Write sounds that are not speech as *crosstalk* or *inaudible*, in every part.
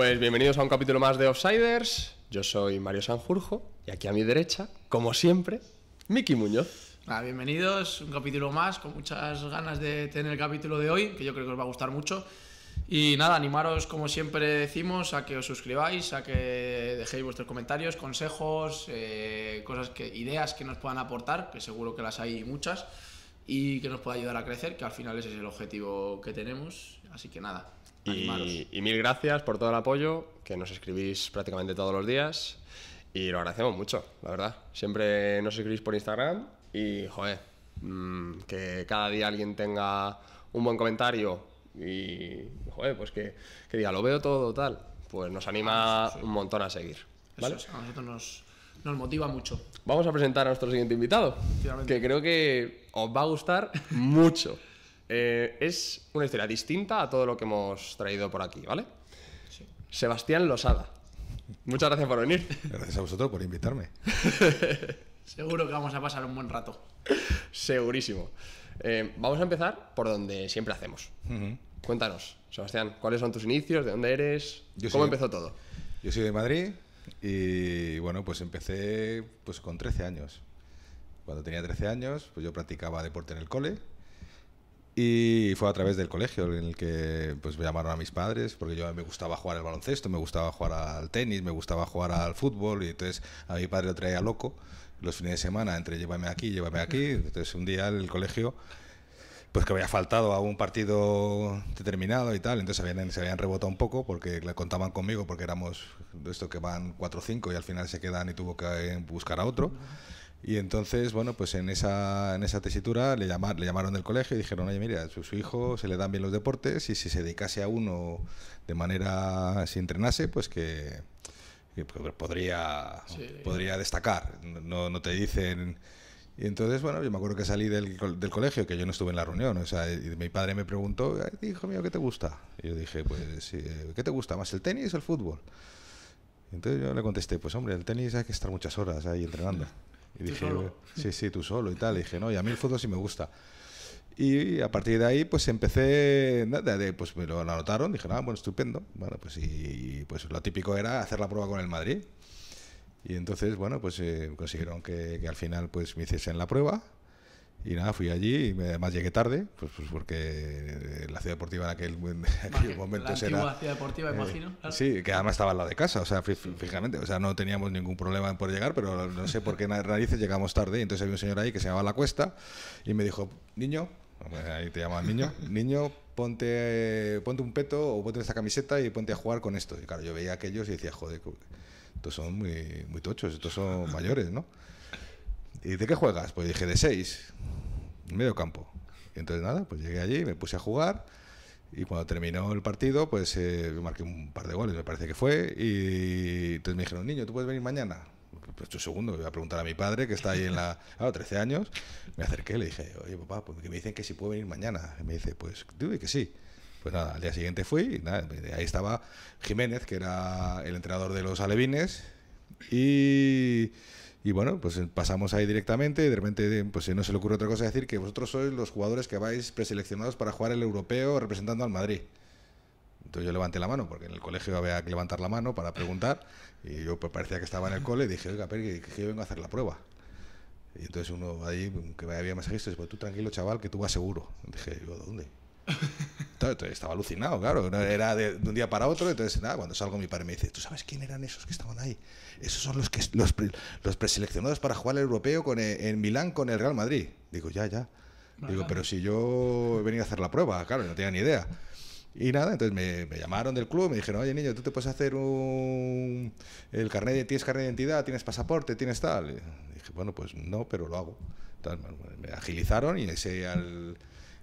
Pues bienvenidos a un capítulo más de Offsiders. Yo soy Mario Sanjurjo y aquí a mi derecha, como siempre, Miki Muñoz. Nada, ah, bienvenidos, un capítulo más, con muchas ganas de tener el capítulo de hoy, que yo creo que os va a gustar mucho. Y nada, animaros como siempre decimos a que os suscribáis, a que dejéis vuestros comentarios, consejos, eh, cosas que, ideas que nos puedan aportar, que seguro que las hay muchas, y que nos pueda ayudar a crecer, que al final ese es el objetivo que tenemos. Así que nada, y, mil gracias por todo el apoyo, que nos escribís prácticamente todos los días y lo agradecemos mucho, la verdad. Siempre nos escribís por Instagram y, joder, mm, que cada día alguien tenga un buen comentario y, joder, pues que, que diga, lo veo todo tal, pues nos anima un montón a seguir. Eso a nosotros nos, nos motiva mucho. Vamos a presentar a nuestro siguiente invitado, que creo que os va a gustar mucho. Eh, es una historia distinta a todo lo que hemos traído por aquí, ¿vale? Sebastián Losada. Muchas gracias por venir. Gracias a vosotros por invitarme. *laughs* Seguro que vamos a pasar un buen rato. Segurísimo. Eh, vamos a empezar por donde siempre hacemos. Cuéntanos, Sebastián, ¿cuáles son tus inicios? ¿De dónde eres? ¿Cómo empezó todo? Yo soy de Madrid y bueno, pues empecé pues con 13 años. Cuando tenía 13 años, pues yo practicaba deporte en el cole y fue a través del colegio en el que pues, me llamaron a mis padres, porque yo me gustaba jugar al baloncesto, me gustaba jugar al tenis, me gustaba jugar al fútbol, y entonces a mi padre lo traía loco los fines de semana entre llévame aquí, llévame aquí. Entonces un día el colegio pues que había faltado a un partido determinado y tal, entonces se habían rebotado un poco porque le contaban conmigo porque éramos de estos que van 4 o 5 y al final se quedan y tuvo que buscar a otro. Y entonces, bueno, pues en esa, en esa tesitura le, llamaron del colegio y dijeron, oye, mira, a su, hijo se le dan bien los deportes y si se dedicase a uno de manera, si entrenase, pues que, podría, podría destacar. No, no te dicen... Y entonces, bueno, yo me acuerdo que salí del, del, colegio, que yo no estuve en la reunión, o sea, y mi padre me preguntó, hijo mío, ¿qué te gusta? Y yo dije, pues, eh, ¿qué te gusta más, el tenis o el fútbol? entonces yo le contesté, pues hombre, el tenis hay que estar muchas horas ahí entrenando. Y dije, sí, sí, tú solo y tal. Y dije, no, y a mí el fútbol sí me gusta. Y a partir de ahí, pues empecé, pues me lo anotaron, dije, ah, bueno, estupendo. Bueno, pues y, pues lo típico era hacer la prueba con el Madrid. Y entonces, bueno, pues eh, consiguieron que, que, al final pues me hiciesen la prueba y nada, fui allí y además llegué tarde, pues, pues porque eh, la ciudad deportiva en aquel, momento *laughs* era momento la ciudad deportiva, eh, imagino. Sí, que además estaba al lado de casa, o sea, fijamente, o sea, no teníamos ningún problema por llegar, pero no sé por qué narices llegamos tarde. Y entonces había un señor ahí que se llamaba La Cuesta y me dijo, niño, pues ahí te llamaban niño, *laughs* niño, ponte, ponte un peto o ponte esta camiseta y ponte a jugar con esto. Y claro, yo veía a aquellos y decía, joder, estos son muy, muy tochos, estos son *laughs* mayores, ¿no? ¿Y de qué juegas? Pues dije, de En medio campo. Y entonces nada, pues llegué allí, me puse a jugar y cuando terminó el partido, pues eh, marqué un par de goles, me parece que fue, y entonces me dijeron, niño, ¿tú puedes venir mañana? Pues un segundo, me voy a preguntar a mi padre, que está ahí en la... Ah, *laughs* 13 años, me acerqué, le dije, oye papá, pues me dicen que si puedo venir mañana. Y me dice, pues dime que sí. Pues nada, al día siguiente fui, y nada, pues, ahí estaba Jiménez, que era el entrenador de los alevines, y y bueno, pues eh, pasamos ahí directamente y de repente eh, pues eh, no se le ocurre otra cosa decir que vosotros sois los jugadores que vais preseleccionados para jugar el europeo representando al Madrid. Entonces yo levanté la mano, porque en el colegio había que levantar la mano para preguntar, y yo pues, parecía que estaba en el cole, y dije, oiga, pero que, yo vengo a hacer la prueba. Y entonces uno ahí, que había mensajistas, pues tú tranquilo, chaval, que tú vas seguro. dije, yo, ¿dónde? *laughs* Entonces, estaba alucinado, claro, era de, de, un día para otro, entonces nada, cuando salgo mi padre me dice, ¿tú sabes quién eran esos que estaban ahí? esos son los, que, los, preseleccionados para jugar el europeo con eh, en Milán con el Real Madrid. Digo, ya, ya. Digo, pero si yo he venido a hacer la prueba, claro, no tenía ni idea. Y nada, entonces me, llamaron del club, me dijeron, oye niño, tú te puedes hacer un... El carnet de, ¿Tienes carnet de identidad? ¿Tienes pasaporte? ¿Tienes tal? dije, bueno, pues no, pero lo hago. me agilizaron y ese al,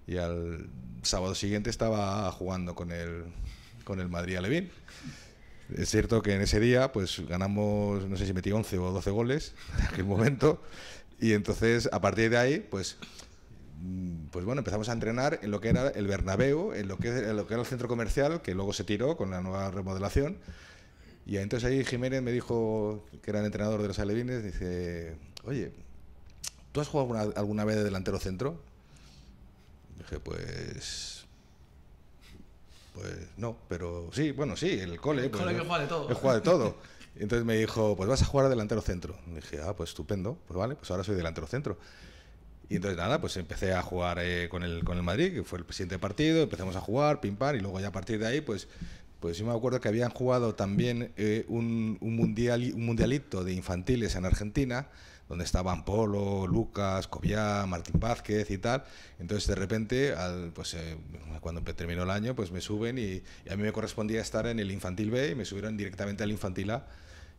y al sábado siguiente estaba jugando con el, con el Madrid Alevín. Es cierto que en ese día pues ganamos, no sé si metí 11 o 12 goles en aquel momento. Y entonces, a partir de ahí, pues mm, pues bueno, empezamos a entrenar en lo que era el Bernabéu, en lo que, era el centro comercial, que luego se tiró con la nueva remodelación. Y entonces ahí Jiménez me dijo, que era el entrenador de los alevines, dice, oye, ¿tú has jugado alguna, alguna vez de delantero centro? Dije, pues no, pero sí, bueno, sí, el cole. El pues, cole que juega de todo. juega de todo. *laughs* Entonces me dijo, pues vas a jugar a delantero centro. Y dije, ah, pues estupendo, pues vale, pues ahora soy delantero centro. Y entonces nada, pues empecé a jugar eh, con, el, con el Madrid, que fue el siguiente partido, empezamos a jugar, pimpar, y luego ya a partir de ahí, pues, pues me acuerdo que habían jugado también eh, un, un, mundial, un mundialito de infantiles en Argentina donde estaban Polo, Lucas, Cobiá, Martín Vázquez y tal. Entonces de repente, pues, eh, cuando terminó el año, pues me suben y, a mí me correspondía estar en el infantil B y me subieron directamente al infantil A.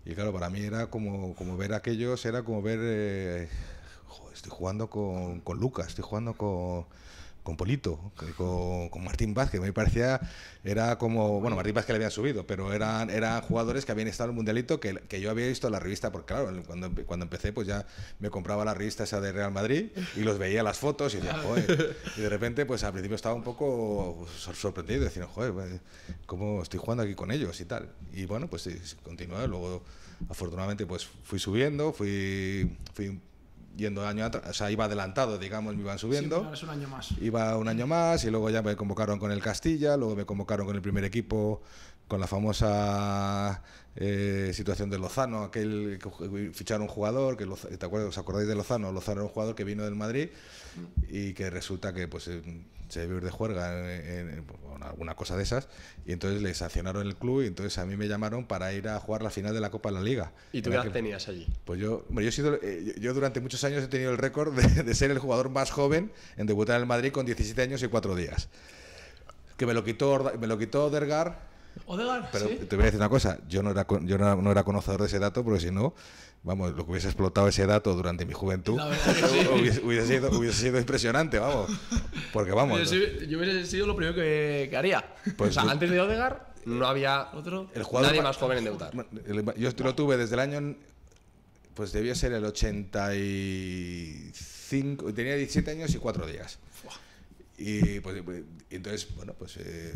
Y claro, para mí era como, como ver aquellos, era como ver, eh, estoy jugando con Lucas, estoy jugando con con Polito, con, con, Martín Vázquez. Me parecía, era como, bueno, Martín que le habían subido, pero eran, eran jugadores que habían estado en el Mundialito que, que yo había visto en la revista, porque claro, cuando, cuando empecé pues ya me compraba la revista esa de Real Madrid y los veía las fotos y decía, joder. Y de repente pues al principio estaba un poco sorprendido, diciendo, joder, pues, ¿cómo estoy jugando aquí con ellos y tal? Y bueno, pues sí, continué, luego afortunadamente pues fui subiendo, fui, fui yendo año atrás, o sea, iba adelantado, digamos, me iban subiendo. un año más. Iba un año más y luego ya me convocaron con el Castilla, luego me convocaron con el primer equipo con la famosa eh, situación de Lozano, aquel que ficharon un jugador, que ¿te acuerdas? ¿Os acordáis de Lozano? Lozano era un jugador que vino del Madrid mm. y que resulta que pues eh, se de juerga en, alguna cosa de esas y entonces le sancionaron el club y entonces a mí me llamaron para ir a jugar la final de la Copa de la Liga. ¿Y tú qué tenías allí? Pues yo, yo, he sido, eh, yo durante muchos años he tenido el récord de, ser el jugador más joven en debutar en el Madrid con 17 años y 4 días. Que me lo quitó, me lo quitó Dergar. pero te voy a decir una cosa, yo no era yo no, no era conocedor de ese dato porque si no vamos, lo que hubiese explotado ese dato durante mi juventud *laughs* hubiese, sido, impresionante, vamos. Porque vamos. Yo, hubiese sido lo primero que, haría. Pues antes de Odegar no había otro. jugador nadie más joven en debutar. Yo lo tuve desde el año. Pues debía ser el 85. Tenía 17 años y 4 días. Y pues, pues entonces, bueno, pues. Eh,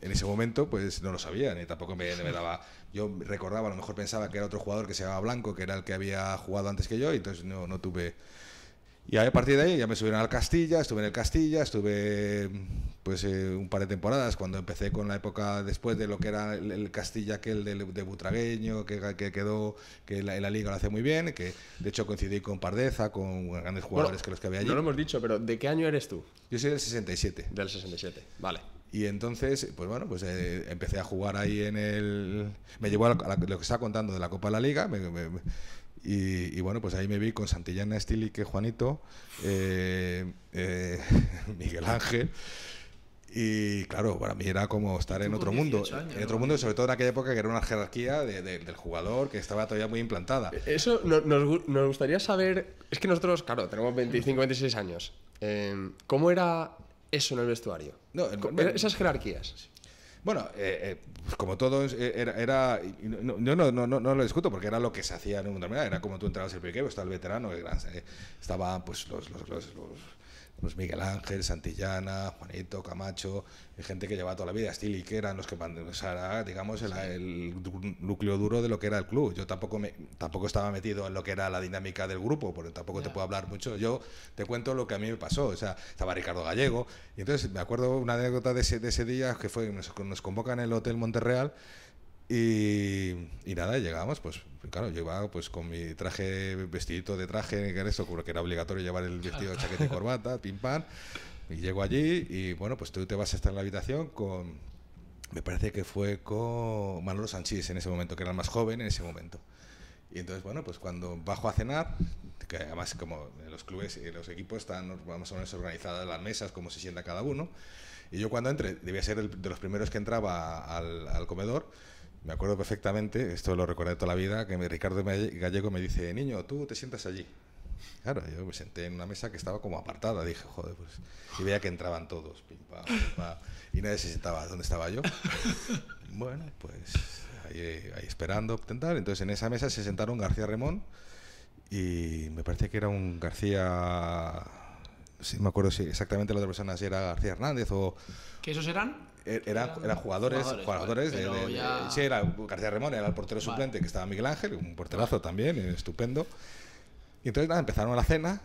en ese momento pues no lo sabía, ni tampoco me daba yo recordaba, a lo mejor pensaba que era otro jugador que se llamaba Blanco, que era el que había jugado antes que yo, y entonces no, no tuve... Y a partir de ahí ya me subieron al Castilla, estuve en el Castilla, estuve pues eh, un par de temporadas cuando empecé con la época después de lo que era el, Castilla aquel de, de Butragueño, que, quedó, que la, liga lo hace muy bien, que de hecho coincidí con Pardeza, con grandes jugadores que los que había allí. No lo hemos dicho, pero ¿de qué año eres tú? Yo soy del 67. Del 67, vale. Y entonces, pues bueno, pues eh, empecé a jugar ahí en el... Me llevó a, lo que estaba contando de la Copa de la Liga. y, bueno, pues ahí me vi con Santillana que Juanito, eh, eh, *laughs* Miguel Ángel. Y claro, para mí era como estar en otro mundo. en otro mundo, sobre todo en aquella época que era una jerarquía del jugador que estaba todavía muy implantada. E, eso nos, nos, gustaría saber. Es que nosotros, claro, tenemos 25, 26 años. Em, ¿Cómo era eso en el vestuario? esas jerarquías. Bueno, eh, eh, como todo, eh, era, era no, no, no, lo discuto porque era lo que se hacía en un momento. Era como tú entrabas el piqueo, estaba el veterano, el gran, pues los, los pues Miguel Ángel, Santillana, Juanito, Camacho, gente que lleva toda la vida, Stili, que eran los que o digamos, el, núcleo duro de lo que era el club. Yo tampoco me, tampoco estaba metido en lo que era la dinámica del grupo, porque tampoco te puedo hablar mucho. Yo te cuento lo que a mí me pasó. O sea, estaba Ricardo Gallego, y entonces me acuerdo una anécdota de ese, día que fue nos, nos convocan en el Hotel Monterreal y, nada, llegamos, pues claro, yo iba pues, con mi traje, vestidito de traje, que era eso, que era obligatorio llevar el vestido, chaqueta y corbata, pim pam. Y llego allí y bueno, pues tú te vas a estar en la habitación con, me parece que fue con Manolo Sanchís en ese momento, que era el más joven en ese momento. Y entonces, bueno, pues cuando bajo a cenar, que además como en los clubes, y los equipos están más o menos organizadas las mesas, cómo se sienta cada uno. Y yo cuando entré, debía ser de los primeros que entraba al, al comedor, me acuerdo perfectamente, esto lo recuerdo toda la vida, que Ricardo Gallego me dice, niño, tú te sientas allí. Claro, yo me senté en una mesa que estaba como apartada, dije, joder, pues. Y veía que entraban todos, pim, pam, pim, pam, y nadie se sentaba. ¿Dónde estaba yo? *laughs* bueno, pues ahí, esperando tentar. Entonces en esa mesa se sentaron García Remón y me parece que era un García. no me acuerdo si exactamente la otra persona si era García Hernández o. ¿Que esos eran? Er, eran jugadores, jugadores, sí, era García Remón, era el portero suplente que estaba Miguel Ángel, un porterazo también, estupendo. Y entonces nada, empezaron la cena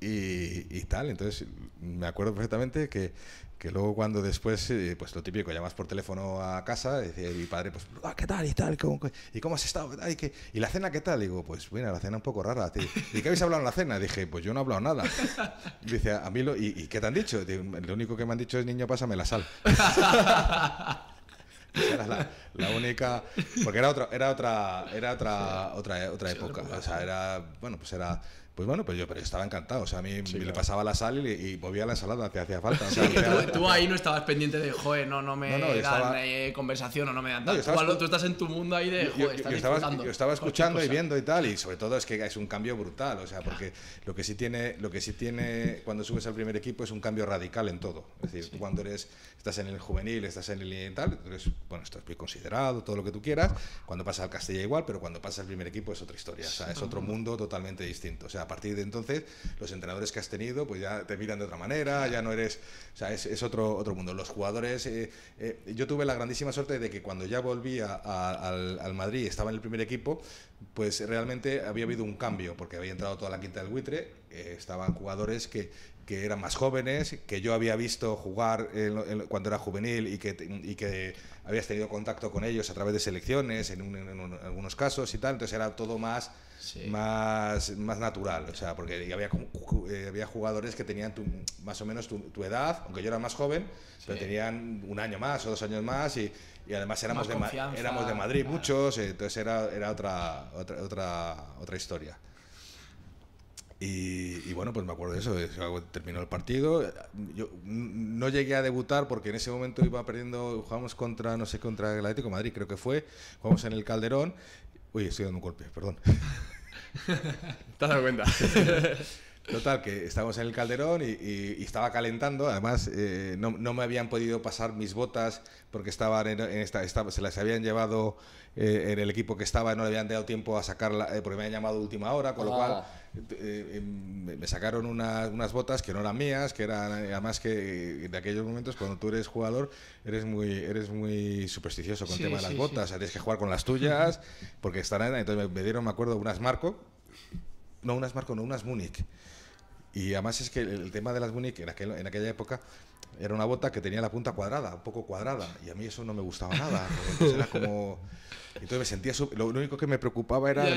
y, tal. Entonces, me acuerdo perfectamente que, luego cuando después, eh, pues lo típico, llamas por teléfono a casa, y mi padre, pues, ah, ¿qué tal? ¿Y tal? ¿Cómo, ¿Y cómo has estado? ¿Y, la cena qué tal? Digo, pues, mira, la cena un poco rara, tío. ¿Y qué habéis hablado en la cena? Dije, pues yo no he hablado nada. Dice, a mí lo... ¿Y, qué te han dicho? Digo, lo único que me han dicho es, niño, pásame la sal. *laughs* era la, única porque era otra era otra era otra otra otra época o sea era bueno pues era pues bueno, pues yo pero estaba encantado. O sea, a mí me pasaba la sal y, movía la ensalada, te hacía falta. tú, ahí no estabas pendiente de, joder, no, no me dan eh, conversación o no me dan tal. Tú, tú, estás en tu mundo ahí de, joder, yo, estaba, escuchando y viendo y tal. Y sobre todo es que es un cambio brutal. O sea, porque lo que sí tiene, lo que sí tiene cuando subes al primer equipo es un cambio radical en todo. Es decir, cuando eres, estás en el juvenil, estás en el tal, entonces bueno, estás muy considerado, todo lo que tú quieras. Cuando pasas al Castilla igual, pero cuando pasas al primer equipo es otra historia. O sea, es otro mundo totalmente distinto. O sea, partir de entonces los entrenadores que has tenido pues ya te miran de otra manera, ya no eres, o sea, es, otro, otro mundo. Los jugadores, eh, eh, yo tuve la grandísima suerte de que cuando ya volví al, Madrid, estaba en el primer equipo, pues realmente había habido un cambio, porque había entrado toda la quinta del buitre, eh, estaban jugadores que, eran más jóvenes, que yo había visto jugar cuando era juvenil y que, que habías tenido contacto con ellos a través de selecciones, en, algunos casos y tal, entonces era todo más más, más natural, o sea, porque había, eh, había jugadores que tenían más o menos tu, edad, aunque yo era más joven, pero tenían un año más o dos años más y, además éramos de, éramos de Madrid muchos, entonces era, era otra, otra, otra, historia. Y, bueno, pues me acuerdo de eso, terminó el partido. Yo no llegué a debutar porque en ese momento iba perdiendo, jugamos contra, no sé, contra el Atlético Madrid, creo que fue, jugamos en el Calderón Uy, estoy dando un golpe, perdón. *laughs* ¿Te has cuenta? *laughs* Total, que estábamos en el calderón y, estaba calentando. Además, eh, no, me habían podido pasar mis botas porque estaban en, esta, esta, se las habían llevado eh, en el equipo que estaba no le habían dado tiempo a sacarla, eh, porque me habían llamado última hora, con lo cual ah. eh, em, me sacaron unas botas que no eran mías, que eran, además que de aquellos momentos cuando tú eres jugador eres muy, eres muy supersticioso con el tema de las botas, tienes que jugar con las tuyas, *laughs* porque están, entonces me, dieron, me acuerdo, unas Marco, no unas Marco, no unas Munich Y además es que el tema de las Munich en, en, aquella época era una bota que tenía la punta cuadrada, un poco cuadrada, y a mí eso no me gustaba nada. era como. Entonces me sentía, lo único que me preocupaba era...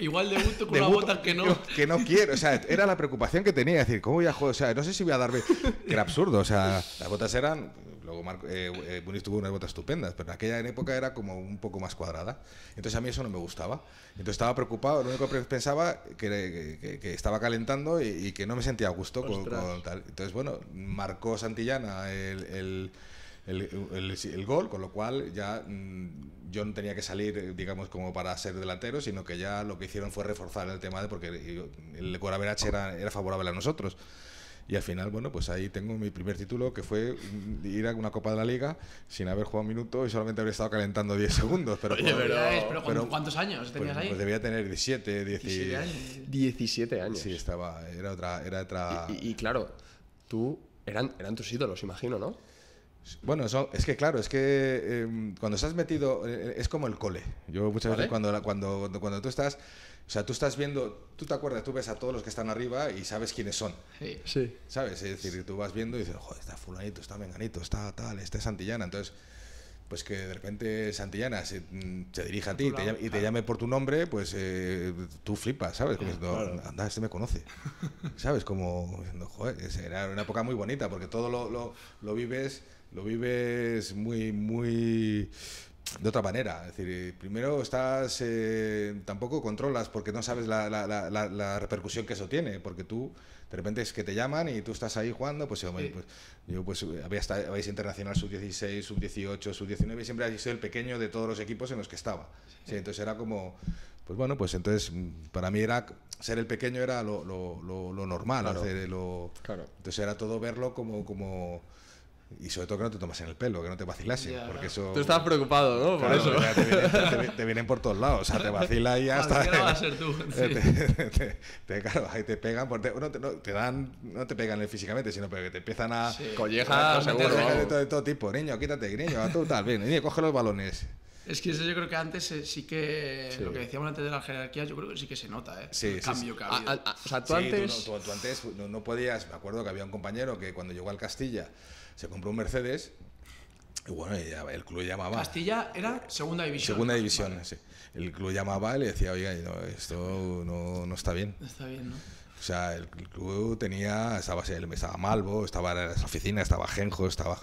igual de gusto con las botas que no. Que no quiero, o sea, era la preocupación que tenía, es decir, ¿cómo voy a jugar, O sea, no sé si voy a darme... Que era absurdo, o sea, las botas eran... Luego Marco, eh, eh, Muniz tuvo unas botas estupendas, pero en aquella época era como un poco más cuadrada. Entonces a mí eso no me gustaba. Entonces estaba preocupado, lo único que pensaba que, que, estaba calentando y, que no me sentía a gusto con, tal. Entonces, bueno, marcó Santillana el, el el, gol, con lo cual ya mm, yo no tenía que salir, eh, digamos, como para ser delantero, sino que ya lo que hicieron fue reforzar el tema de porque el cora era, era favorable a nosotros. Y al final, bueno, pues ahí tengo mi primer título, que fue mm, ir a una Copa de la Liga sin haber jugado un minuto y solamente haber estado calentando 10 segundos. Pero, pero, ¿cuántos años pues tenías ahí? Pues debía tener 17, 17 años. Sí, estaba, era otra... Era otra... Y, claro, tú eran, eran tus ídolos, imagino, ¿no? Bueno, es que claro, es que em, cuando estás metido, eh, eh, es como el cole. Yo muchas veces cuando, cuando, cuando tú estás, o sea, tú estás viendo, tú te acuerdas, tú ves a todos los que están arriba y sabes quiénes son. Sí. ¿Sabes? Es decir, tú vas viendo y dices, joder, está fulanito, está menganito, está tal, está Santillana. Entonces, pues que de repente Santillana se, mm, dirige a ti y te, llame, por tu nombre, pues eh, tú flipas, ¿sabes? Como anda, este me conoce. *laughs* ¿Sabes? Como joder, era una época muy bonita porque todo lo, lo vives lo vives muy, muy de otra manera. Es decir, eh, primero estás, eh, tampoco controlas porque no sabes la, repercusión que eso tiene, porque tú de repente es que te llaman y tú estás ahí jugando, pues, pues yo pues había estado, habéis internacional sub-16, sub-18, sub-19 siempre habéis sido el pequeño de todos los equipos en los que estaba. entonces era como, pues bueno, pues entonces para mí era ser el pequeño era lo, normal, entonces era todo verlo como... como y sobre todo que no te tomas en el pelo, que no te vacilasen. porque eso... Tú estás preocupado, ¿no? Por eso. te, vienen, por todos lados. O sea, te vacila y hasta. ¿Qué no va a ser tú? *laughs* Te, te, claro, ahí te pegan. Por no, te, dan, no te pegan físicamente, sino que te empiezan a. collejar Collejas, De todo, tipo. Niño, quítate, niño, tú tal. coge los balones. Es que yo creo que antes eh, sí que lo que decíamos antes de la jerarquía, yo creo que sí que se nota, ¿eh? el cambio que o sea, tú antes. no, podías. Me acuerdo que había un compañero que cuando llegó al Castilla se compró un Mercedes y bueno, el club llamaba. Castilla era segunda división. Segunda división, sí. El club llamaba y le decía, oiga, esto no, no está bien. Está bien, ¿no? O sea, el club tenía, estaba, estaba Malvo, estaba en la oficina, estaba Genjo, eh, estaba,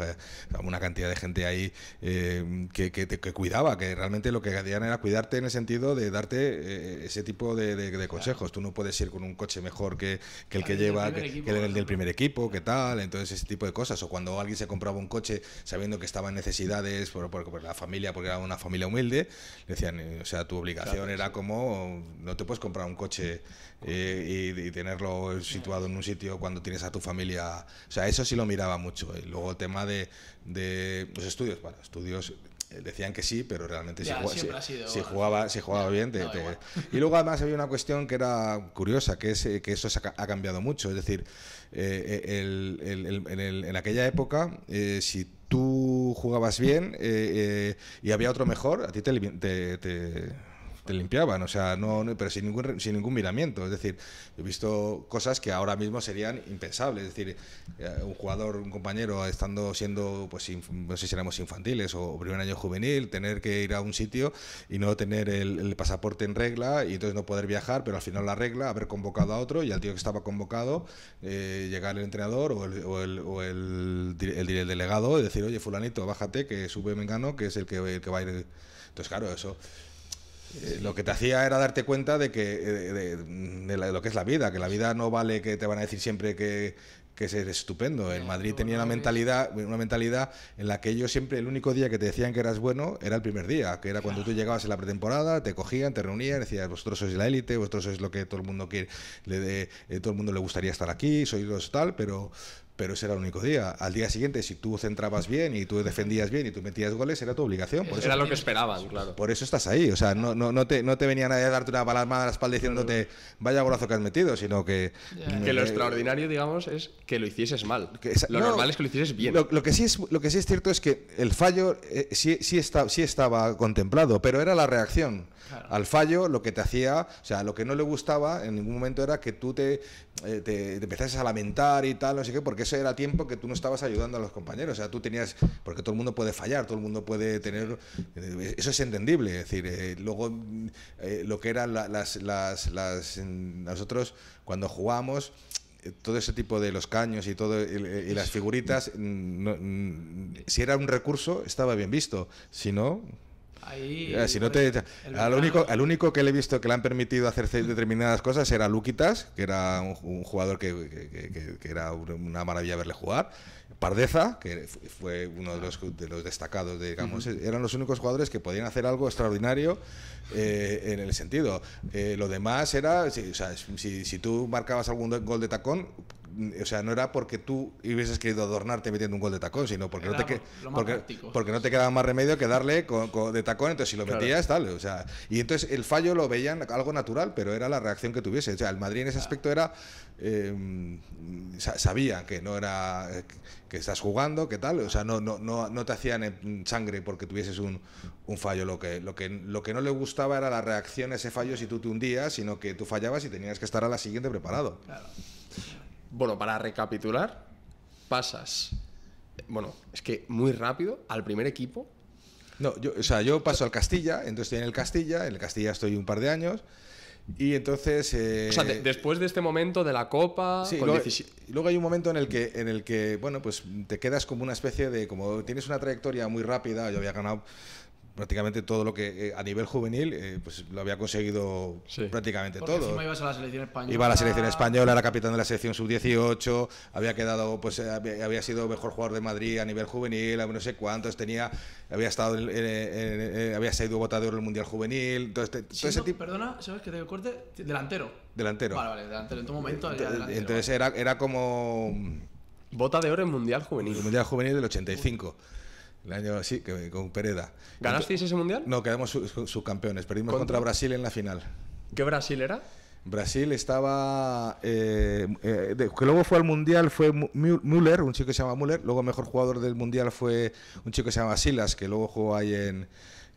una cantidad de gente ahí eh, que, cuidaba, que realmente lo que hacían era cuidarte en el sentido de darte eh, ese tipo de, consejos. Tú no puedes ir con un coche mejor que, el que lleva, que, el del primer equipo, que tal, entonces ese tipo de cosas. O cuando alguien se compraba un coche sabiendo que estaba en necesidades por, la familia, porque era una familia humilde, le decían, o sea, tu obligación era como, no te puedes comprar un coche y, y tener tenerlo situado en un sitio cuando tienes a tu familia. O sea, eso sí lo miraba mucho. Y luego el tema de, los estudios. Bueno, estudios eh, decían que sí, pero realmente si, jugaba, si, jugaba, bien. *laughs* Y luego además había una cuestión que era curiosa, que es eh, que eso ha, cambiado mucho. Es decir, eh, en aquella época, si tú jugabas bien y había otro mejor, a ti te, te te limpiaban, o sea, no, pero sin ningún, sin ningún miramiento. Es decir, he visto cosas que ahora mismo serían impensables. Es decir, eh, un jugador, un compañero, estando siendo, pues, no sé si éramos infantiles o primer año juvenil, tener que ir a un sitio y no tener el, pasaporte en regla y entonces no poder viajar, pero al final la regla, haber convocado a otro y al tío que estaba convocado, eh, llegar el entrenador o el, el, delegado y decir, oye, fulanito, bájate, que sube Mengano, que es el que, el que va a ir. Entonces, claro, eso eh, lo que te hacía era darte cuenta de que eh, lo que es la vida, que la vida no vale que te van a decir siempre que, que es estupendo. En Madrid tenía una mentalidad, una mentalidad en la que ellos siempre, el único día que te decían que eras bueno era el primer día, que era cuando tú llegabas en la pretemporada, te cogían, te reunían, decías, vosotros sois la élite, vosotros sois lo que todo el mundo quiere, le eh, todo el mundo le gustaría estar aquí, sois los tal, pero pero ese era el único día. Al día siguiente, si tú centrabas bien y tú defendías bien y tú metías goles, era tu obligación. eso, era lo que esperaban, claro. Por eso estás ahí. O sea, no, no, no, te, no te venía nadie a darte una palada a la espalda diciéndote vaya golazo que has metido, sino que. Que lo extraordinario, digamos, es que lo hicieses mal. lo normal es que lo hicieses bien. Lo, que, sí es, lo que sí es cierto es que el fallo eh, sí, sí estaba contemplado, pero era la reacción. Al fallo, lo que te hacía, o sea, lo que no le gustaba en ningún momento era que tú te eh, te, empezaste a lamentar y tal, no sé qué, porque eso era tiempo que tú no estabas ayudando a los compañeros. O sea, tú tenías, porque todo el mundo puede fallar, todo el mundo puede tener. Eh, eso es entendible. Es decir, eh, luego lo que eran las, las, Nosotros, cuando jugamos todo ese tipo de los caños y todo y, las figuritas, mm, mm, si era un recurso, estaba bien visto. Si no, si no te, el, al, único, al único que le he visto que le han permitido hacer determinadas cosas era Luquitas, que era un, jugador que, era una maravilla verle jugar. Pardeza, que fue uno de los, de los destacados, de, digamos, eran los únicos jugadores que podían hacer algo extraordinario eh, en el sentido. Eh, lo demás era, si, si tú marcabas algún gol de tacón, o sea, no era porque tú hubieses querido adornarte metiendo un gol de tacón, sino porque, no te, porque, no te quedaba más remedio que darle de tacón, entonces si lo metías, tal. O sea, y entonces el fallo lo veían algo natural, pero era la reacción que tuviese. O sea, el Madrid en ese aspecto era. Eh, sabía que no era. que estás jugando, que tal. O sea, no, no, no, no te hacían eh, sangre porque tuvieses un, fallo. Lo que, lo, que, lo que no le gustaba era la reacción a ese fallo si tú te hundías, sino que tú fallabas y tenías que estar a la siguiente preparado. Claro. Bueno, para recapitular, pasas, bueno, es que muy rápido, al primer equipo. No, yo, o sea, yo paso al Castilla, entonces estoy en el Castilla, en el Castilla estoy un par de años. Y entonces. Eh, o sea, después de este momento de la copa. luego, hay un momento en el que, en el que, bueno, pues te quedas como una especie de. Como tienes una trayectoria muy rápida, yo había ganado prácticamente todo lo que eh, a nivel juvenil eh, pues lo había conseguido prácticamente Porque todo. Ibas a la selección española. Iba a la selección española, era capitán de la selección sub-18, había quedado pues eh, había, sido mejor jugador de Madrid a nivel juvenil, no sé cuántos tenía, había estado en, en, en, había sido el Mundial juvenil, entonces Perdona, sabes que te corte delantero. Delantero. en tu momento Entonces era era como Bota de oro en Mundial Juvenil. El mundial Juvenil del 85. El año así, que, con Pereda. ¿Ganasteis ese mundial? No, quedamos subcampeones. Perdimos ¿Contra? Brasil en la final. ¿Qué Brasil era? Brasil estaba. Eh, eh, que luego fue al mundial fue Müller, un chico que se llama Müller. Luego, mejor jugador del mundial fue un chico que se llama Silas, que luego jugó ahí en,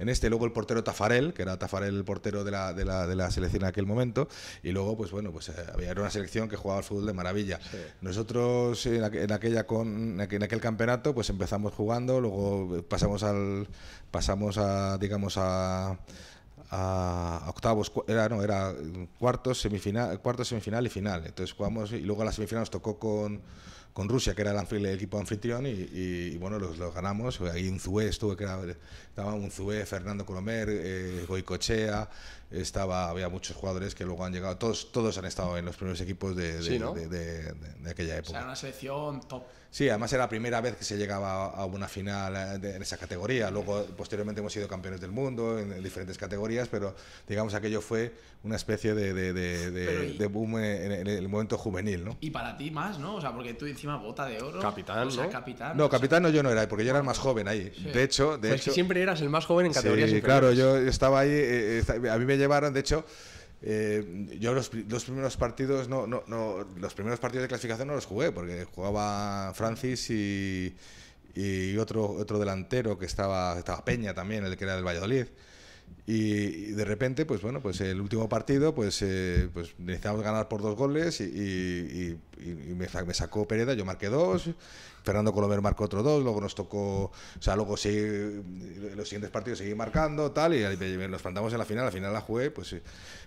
en este. Luego el portero Tafarel, que era Tafarel el portero de la, selección en aquel momento. Y luego, pues bueno, pues eh, era una selección que jugaba al fútbol de maravilla. Nosotros en, aquella con, en aquel campeonato, pues empezamos jugando, luego eh, pasamos al pasamos a digamos a octavos, era, no, era cuartos, semifinal, cuartos, semifinal y final. Entonces jugamos y luego a la semifinal nos tocó con, con Rusia, que era el, equipo anfitrión, y, bueno, los, ganamos. Ahí Zue estuve, que era, un Unzué, Fernando Colomer, eh, Goicochea, estaba, había muchos jugadores que luego han llegado, todos, todos han estado en los primeros equipos de, de, aquella época. era una selección top. Sí, además era la primera vez que se llegaba a una final eh, en esa categoría. Luego, posteriormente, hemos sido campeones del mundo en diferentes categorías, pero digamos aquello fue una especie de, boom en, el momento juvenil. ¿no? Y para ti más, ¿no? O sea, porque tú encima bota de oro. Capitán, ¿no? Capitán, no, capitán no yo no era, porque yo era el más joven ahí. De hecho, de pues hecho, siempre eras el más joven en categorías. Sí, claro, yo estaba ahí, eh, eh, a mí me llevaron, de hecho, eh, yo los, los, primeros partidos no, no, los primeros partidos de clasificación no los jugué porque jugaba Francis y, otro, otro delantero que estaba, estaba Peña también, el que era del Valladolid. Y, de repente, pues bueno, pues el último partido, pues, eh, pues necesitábamos ganar por dos goles y, me, me, sacó Pereda, yo marqué dos Fernando Colomer marcó otro dos, luego nos tocó, o sea, luego los siguientes partidos seguí marcando, tal, y nos plantamos en la final, al final la jugué, pues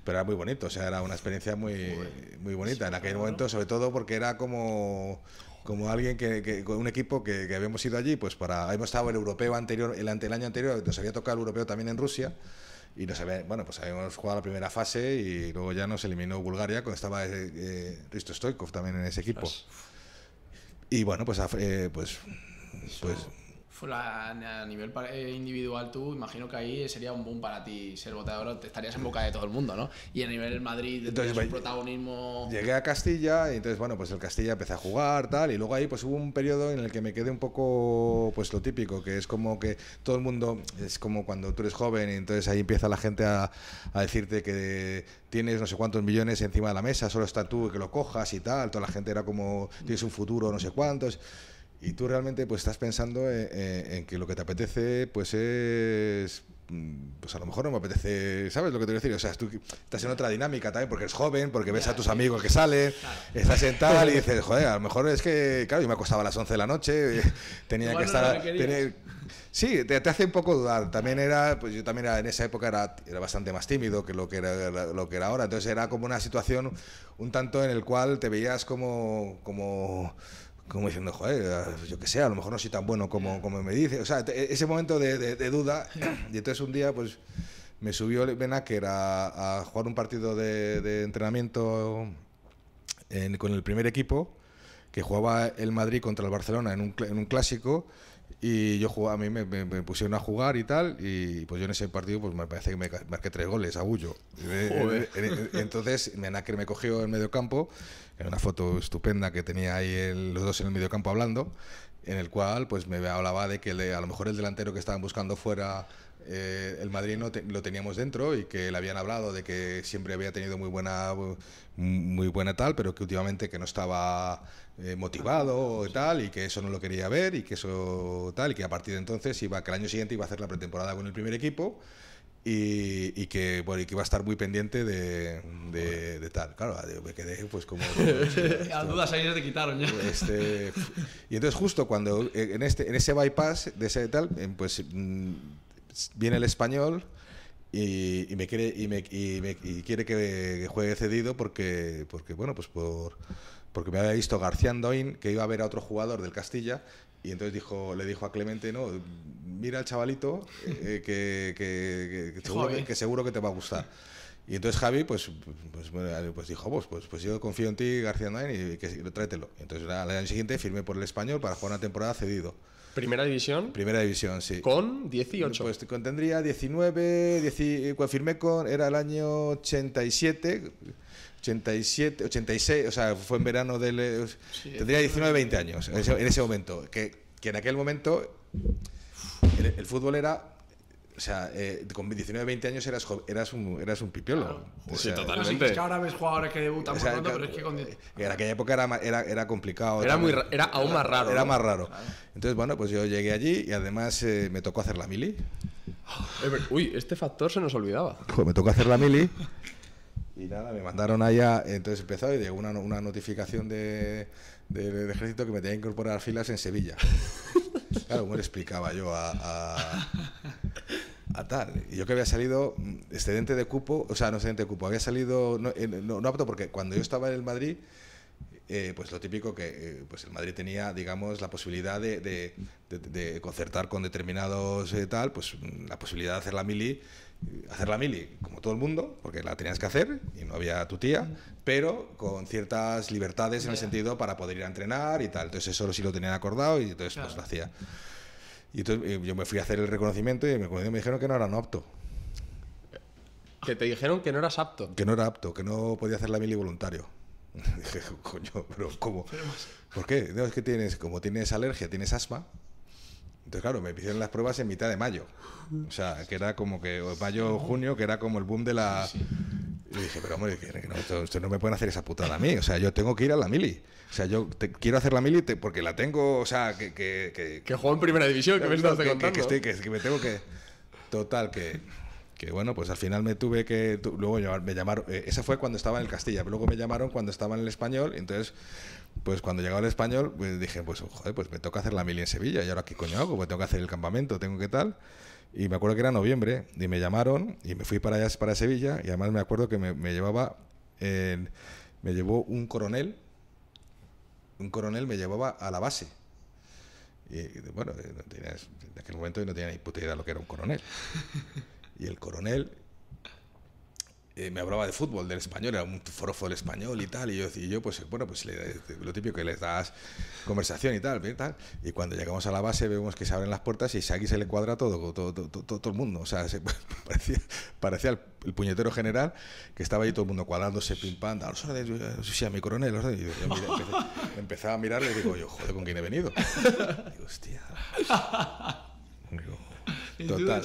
pero era muy bonito, o sea, era una experiencia muy, muy bonita en aquel momento, sobre todo porque era como como alguien que, con un equipo que, habíamos ido allí, pues para hemos estado el europeo anterior, el, ante el año anterior, nos había tocado el europeo también en Rusia y nos había, bueno, pues habíamos jugado la primera fase y luego ya nos eliminó Bulgaria cuando estaba eh, eh, Risto Stoikov también en ese equipo. Y bueno, pues, eh, pues, pues a nivel eh, individual tú, imagino que ahí sería un boom para ti ser votador te estarías en boca de todo el mundo, ¿no? Y a nivel Madrid, entonces, protagonismo... Llegué a Castilla y entonces, bueno, pues el Castilla empecé a jugar, tal, y luego ahí pues hubo un periodo en el que me quedé un poco, pues lo típico, que es como que todo el mundo, es como cuando tú eres joven y entonces ahí empieza la gente a, a decirte que tienes no sé cuántos millones encima de la mesa, solo está tú que lo cojas y tal, toda la gente era como, tienes un futuro, no sé cuántos y tú realmente pues estás pensando eh, eh, en, que lo que te apetece pues es mm, pues a lo mejor no me apetece, ¿sabes lo que te quiero decir? O sea, tú estás en otra dinámica también porque eres joven, porque ves a tus amigos que salen, estás en y dices, *laughs* joder, a lo mejor es que, claro, yo me acostaba a las 11 de la noche, eh, *laughs* tenía que estar... sí, te, hace un poco dudar. También era, pues yo también en esa época era, bastante más tímido que lo que era, lo que era ahora, entonces era como una situación un tanto en el cual te veías como... como como diciendo, joder, ah, yo que sé, a lo mejor no soy tan bueno como, como me dice. O sea, e, ese momento de, duda. Y entonces un día, pues, me subió Benaker a, a jugar un partido de, entrenamiento con el primer equipo, que jugaba el Madrid contra el Barcelona en un, en un clásico. Y yo jugaba, a mí me, pusieron a jugar y tal, y pues yo en ese partido pues me parece que me marqué tres goles agullo eh, eh, eh, Entonces Menaker me cogió en medio campo, en una foto estupenda que tenía ahí los dos en el medio campo hablando, en el cual pues me hablaba de que a lo mejor el delantero que estaban buscando fuera el Madrid no lo teníamos dentro y que le habían hablado de que siempre había tenido muy buena muy buena tal, pero que últimamente que no estaba eh, motivado y tal, y que eso no lo quería ver, y que eso tal, y que a partir de entonces iba, que el año siguiente iba a hacer la pretemporada con el primer equipo. Y, que, bueno, y que iba a estar muy pendiente de, de, tal. Claro, me quedé pues como... *laughs* a dudas ahí se te quitaron ya. Este, y entonces justo cuando en, este, en ese bypass de ese tal, em, pues mm, viene el español y, me quiere, y, quiere que juegue cedido porque, porque bueno, pues por porque me había visto García Andoin que iba a ver a otro jugador del Castilla y entonces dijo, le dijo a Clemente, no, mira al chavalito eh, eh, que, que, seguro que, seguro que, te va a gustar. Y entonces Javi pues, pues, eh, pues dijo, pues, pues, yo confío en ti, García Andoin, y que tráetelo. Entonces al año siguiente firmé por el español para jugar una temporada cedido. ¿Primera división? Primera división, sí. ¿Con 18? Pues tendría 19, pues firmé con, era el año 87 87, 86, o sea, fue en verano del... Eh, tendría 19, 20 años en ese, momento. Que, en aquel momento el, fútbol era... O sea, eh, con 19, 20 años eras, eras, un, eras un pipiolo. sí, totalmente. es ahora ves jugadores que debutan o pero es que eh, En aquella época era, era, era complicado. Era, muy era aún más raro. Era más raro. Entonces, bueno, pues yo llegué allí y además me tocó hacer la mili. Uy, este factor se nos olvidaba. me tocó hacer la mili. Y nada, me mandaron allá, entonces empezó y llegó una, una notificación de, del ejército que me tenía que incorporar filas en Sevilla. *laughs* Claro, como le explicaba yo a, a, tal? yo que había salido mm, excedente de cupo, o sea, no excedente de cupo, había salido no, no, apto porque cuando yo estaba en el Madrid, eh, pues lo típico que eh, pues el Madrid tenía, digamos, la posibilidad de, de, concertar con determinados eh, tal, pues mm, la posibilidad de hacer la mili hacer la mili como todo el mundo, porque la tenías que hacer y no había tu tía, pero con ciertas libertades en el sentido para poder ir a entrenar y tal. Entonces eso sí lo tenían acordado y entonces pues lo hacía. Y entonces eh, yo me fui a hacer el reconocimiento y me, dijeron que no era apto. Que te dijeron que no eras apto. Que no era apto, que no podía hacer la mili voluntario. *laughs* Dije, coño, pero ¿cómo? ¿Por qué? No, es que tienes, como tienes alergia, tienes asma, entonces, claro, me hicieron las pruebas en mitad de mayo. O sea, que era como que mayo o junio, que era como el boom de la... Y dije, pero hombre, no, no me pueden hacer esa putada a mí. O sea, yo tengo que ir a la mili. O sea, yo quiero hacer la mili porque la tengo, o sea, que... Que, que, juego en primera división, que me estás que, contando. Que, estoy, que me tengo que... Total, que que bueno, pues al final me tuve que, luego me llamaron, eh, esa fue cuando estaba en el Castilla, pero luego me llamaron cuando estaba en el español, entonces pues cuando llegaba el español, pues dije, pues oh, joder, pues me toca hacer la mili en Sevilla, y ahora qué coño hago, pues tengo que hacer el campamento, tengo que tal. Y me acuerdo que era noviembre, y me llamaron, y me fui para allá, para Sevilla, y además me acuerdo que me, llevaba, me llevó un coronel, un coronel me llevaba a la base. Y, bueno, eh, no en aquel momento yo no tenía ni puta idea de lo que era un coronel. *laughs* Y el coronel eh, me hablaba de fútbol, del español, era un forofo del español y tal, y yo, y yo pues eh, bueno, pues le, eh, lo típico que le das conversación y tal, y tal, y cuando llegamos a la base vemos que se abren las puertas y aquí se le cuadra todo, todo, todo, el mundo, o sea, *laughs* parecía, parecía el, puñetero general que estaba ahí todo el mundo cuadrándose, pim pam, a los órdenes, a mi coronel, empezaba a mirarle y digo yo, joder, ¿con quién he venido? *laughs* Digo, hostia. Digo,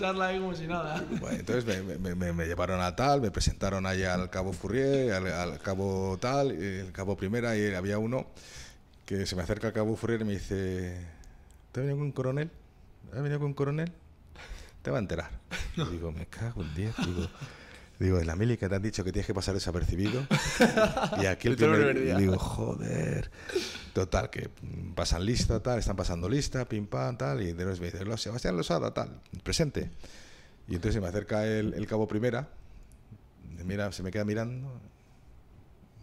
charla ahí como si nada. Bueno, *laughs* entonces me, llevaron a tal, me presentaron allá al cabo Furrier, al, cabo tal, el cabo primera, y había uno que se me acerca al cabo Furrier y me dice: ¿Te has venido con un coronel? ¿Has venido con un coronel? Te va a enterar. *laughs* Y digo, me cago en Dios, Digo, en la mili que te han dicho que tienes que pasar desapercibido. *laughs* y aquí el primer, digo, joder. Total, que pasan lista, tal, están pasando lista, pim pam, tal, y de me dice, Sebastián Losada, tal, presente. Y entonces se me acerca el, cabo primera, mira, se me queda mirando,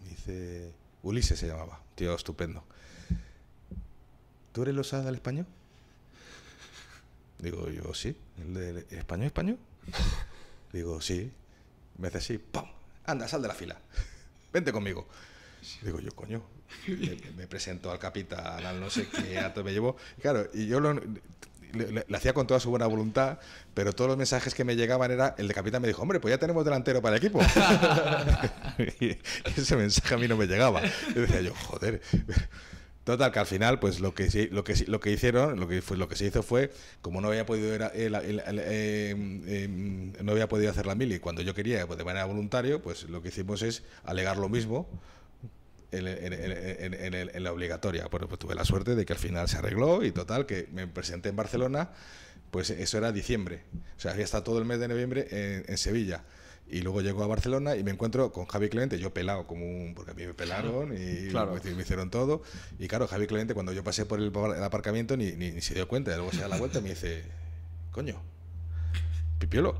dice, Ulises se llamaba, tío estupendo. ¿Tú eres Losada del español? Digo, yo sí. ¿El de español español? Digo, sí. Me hace así, ¡pum! Anda, sal de la fila. Vente conmigo. Digo yo, coño, me, me presento al capitán, al no sé qué, a todo me llevó claro, y yo lo, le, hacía con toda su buena voluntad, pero todos los mensajes que me llegaban era, el de capitán me dijo, hombre, pues ya tenemos delantero para el equipo. *laughs* y ese mensaje a mí no me llegaba. Y decía yo, joder, Total, que al final, pues lo que, lo que, lo que hicieron, lo que, fue, lo que se hizo fue, como no había podido era, em, em, no había podido hacer la mili cuando yo quería, pues, de manera voluntaria, pues lo que hicimos es alegar lo mismo en, la obligatoria. pues tuve la suerte de que al final se arregló y total, que me presenté en Barcelona, pues eso era diciembre. O sea, había estado todo el mes de noviembre en Sevilla. Y luego llego a Barcelona y me encuentro con Javi Clemente, yo pelado, como un, porque a mí me pelaron y *laughs* me, hicieron todo. Y claro, Javi Clemente, cuando yo pasé por el, aparcamiento, ni, se dio cuenta. Luego se da la vuelta y me dice, coño, Pipiolo,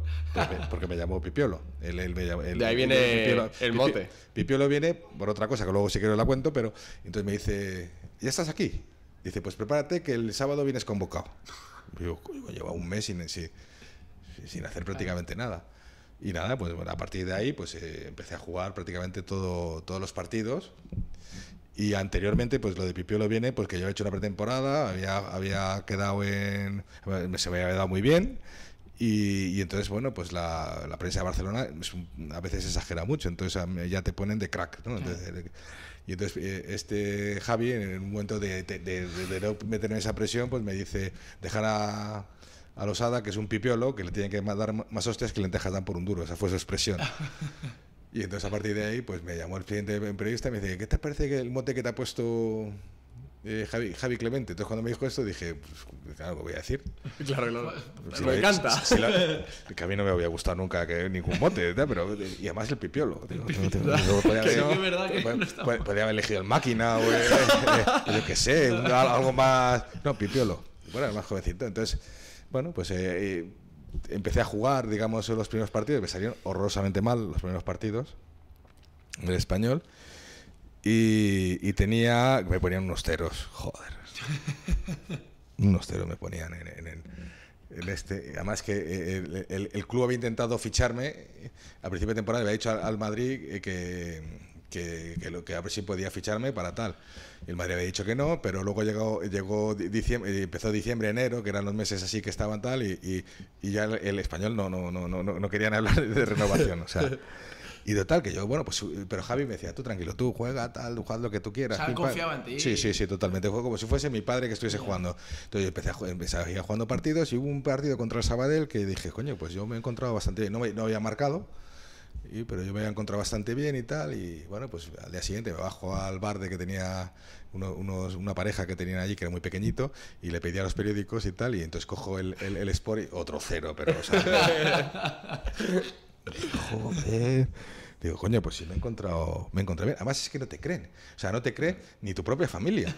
porque, me llamó Pipiolo. de ahí viene el mote. Pipiolo, viene por otra cosa, que luego si quiero la cuento, pero entonces me dice, ¿ya estás aquí? Dice, pues prepárate que el sábado vienes convocado. yo, lleva un mes sin hacer prácticamente nada. Y nada, pues a partir de ahí pues eh, empecé a jugar prácticamente todos los partidos. Y anteriormente, pues lo de Pipiolo viene porque pues, yo he hecho una pretemporada, había, había quedado en... se me había dado muy bien. Y, entonces, bueno, pues la, prensa de Barcelona a veces exagera mucho, entonces ya te ponen de crack. Eh, y entonces eh, este Javi, en un momento de, de, no meterme esa presión, pues me dice, dejar a, a Losada, que es un pipiolo, que le tiene que dar más hostias que lentejas dan por un duro. Esa fue su expresión. *laughs* y entonces a partir de ahí, pues me llamó el cliente en periodista y me dice, ¿qué te parece el mote que te ha puesto eh, Javi, Javi, Clemente? Entonces cuando me dijo esto dije, pues, pues claro, lo voy a decir? *laughs* Claro, pues, pues, lo Si me encanta. *laughs* que a mí no me había gustado nunca que, ningún mote, pero, y además el pipiolo. podría haber elegido el máquina o lo eh, que qué sé, algo más... No, pipiolo. Bueno, el más jovencito. Entonces bueno, pues eh, eh, empecé a jugar, digamos, en los primeros partidos, me salieron horrorosamente mal los primeros partidos en el español. Y, tenía. Me ponían unos ceros, joder. unos ceros me ponían en, el este. Además, que eh, el, club había intentado ficharme a principio de temporada, había dicho al Madrid que que, que, lo, que a ver si podía ficharme para tal. el Madrid había dicho que no, pero luego llegó, llegó diciembre, eh, empezó diciembre, enero, que eran los meses así que estaban tal, y, y, ya el, español no, no, no, no, no querían hablar de renovación. O sea. Y que yo, bueno, pues, pero Javi me decía, tú tranquilo, tú juega, tal, juega lo que tú quieras. confiaba en ti. Sí, sí, sí, totalmente. Juego como si fuese mi padre que estuviese jugando. Entonces yo empecé a, a ir jugando partidos y hubo un partido contra el Sabadell que dije, coño, pues yo me he encontrado bastante bien. No, no había marcado, pero yo me había encontrado bastante bien y tal. Y bueno, pues al día siguiente me bajo al bar de que tenía una pareja que tenían allí, que era muy pequeñito, y le pedí a los periódicos y tal. Y entonces cojo el, el, Sport y otro cero, pero *laughs* Joder. Digo, coño, pues si me he encontrado, me encontrado bien. Además es que no te creen. O sea, no te cree ni tu propia familia.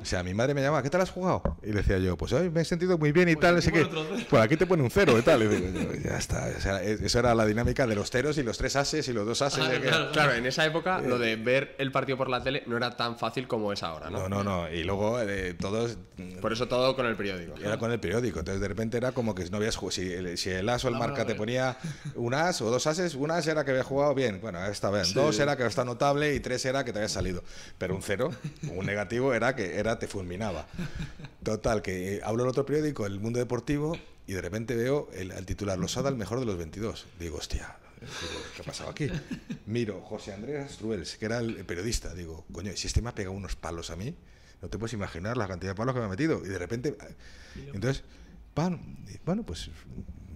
O sea, mi madre me llamaba, ¿qué tal has jugado? Y le decía yo, pues hoy me he sentido muy bien y pues tal, no sé ¿eh? Pues aquí te pone un cero y tal. Y digo, ya está. O sea, eso era la dinámica de los ceros y los tres ases y los dos ases. Ah, claro, en esa época eh, lo de ver el partido por la tele no era tan fácil como es ahora, ¿no? No, no, Y luego eh, todos. Mm, por eso todo con el periódico. Era con el periódico. Entonces de repente era como que no habías Si, el as o el marca te ponía un as o dos ases, un as era que había jugado bien bueno, esta bien. Dos era que está notable y tres era que te había salido. Pero un cero, *laughs* un negativo, era que era te fulminaba. Total, que eh, hablo en otro periódico, El Mundo Deportivo, y de repente veo el, titular, Losada el mejor de los 22. Digo, hostia, ¿qué ha pasado aquí? Miro, José Andrés Ruels, que era el periodista, digo, coño, si este me ha pegado unos palos a mí, no te puedes imaginar la cantidad de palos que me ha metido. Y de repente, entonces, bueno, pues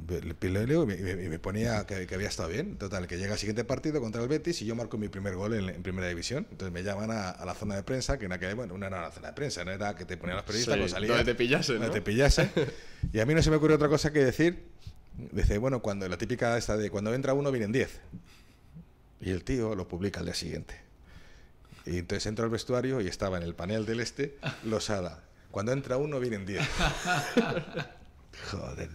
y me, ponía que, había estado bien. Total, que llega el siguiente partido contra el Betis y yo marco mi primer gol en, primera división. Entonces me llaman a, la zona de prensa, que en aquella bueno, no era la zona de prensa, no era que te ponían los periodistas cuando pues No Donde te pillase, ¿no? te pillase. *laughs* y a mí no se me ocurrió otra cosa que decir. Dice, bueno, cuando la típica esta de cuando entra uno vienen 10. Y el tío lo publica al día siguiente. Y entonces entro al vestuario y estaba en el panel del este, Losada. Cuando entra uno vienen 10. *laughs* Joder,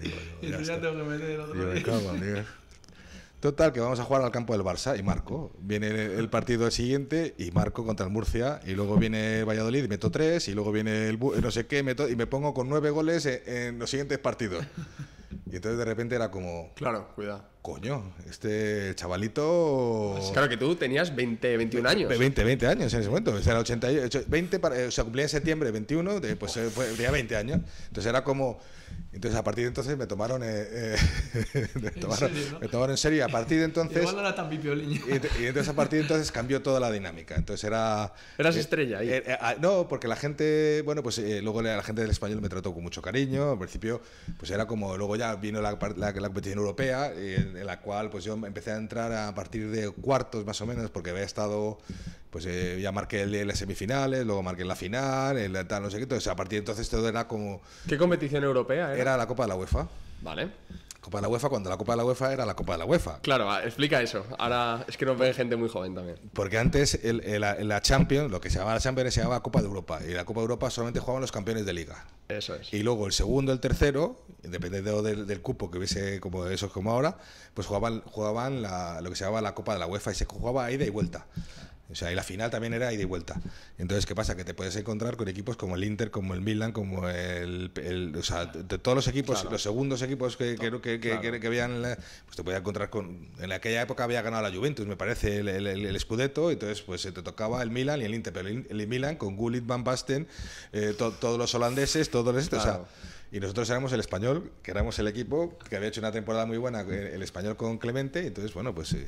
Total, que vamos a jugar al campo del Barça y marco. Viene el partido siguiente y marco contra el Murcia. Y luego viene Valladolid y meto tres. Y luego viene el no sé qué meto, y me pongo con nueve goles en los siguientes partidos. Y entonces de repente era como. Claro, cuidado. Coño, este chavalito. Pues claro que tú tenías 20, 21 años. 20, 20 años en ese momento. era 88, 20 para, o cumplía en septiembre 21, pues eh, tenía 20 años. Entonces era como. Entonces a partir de entonces me tomaron. Eh, eh, *laughs* tomaron en serio. a partir de entonces. Igual no era tan pipiolín y, entonces a partir de entonces cambió toda la dinámica. Entonces era. Eras estrella ahí. Ah, no, porque la gente. Bueno, pues luego la gente del español me trató con mucho cariño. Al principio, pues era como. Luego ya vino la, competición europea, en, eh, la cual pues yo empecé a entrar a partir de cuartos más o menos, porque había estado, pues eh, ya marqué el, las semifinales, luego marqué la final, no sé qué. Entonces, a partir de entonces todo era como... ¿Qué competición europea? Era, era la Copa de la UEFA. Vale. Copa de la UEFA cuando la Copa de la UEFA era la Copa de la UEFA. Claro, ah, explica eso. Ahora es que no ven gente muy joven también. Porque antes el, la, Champions, lo que se llamaba la Champions, se llamaba Copa de Europa. Y la Copa de Europa solamente jugaban los campeones de liga. Eso es. Y luego el segundo, el tercero, dependiendo del, cupo que hubiese como esos como ahora, pues jugaban, jugaban lo que se llamaba la Copa de la UEFA y se jugaba ida y vuelta. O sea, y la final también era ida y vuelta. Entonces, ¿qué pasa? Que te puedes encontrar con equipos como el Inter, como el Milan, como el. o sea, de todos los equipos, los segundos equipos que, que, que, que eh, pues te podías encontrar con. En aquella época había ganado la Juventus, me parece, el, el, Scudetto. Entonces, pues se eh, te tocaba el Milan y el Inter. Pero el, Milan con Gullit, Van Basten, eh, todos los holandeses, todos los. O sea, y nosotros éramos el español, que éramos el equipo que había hecho una temporada muy buena, eh, el español con Clemente, entonces, bueno, pues eh,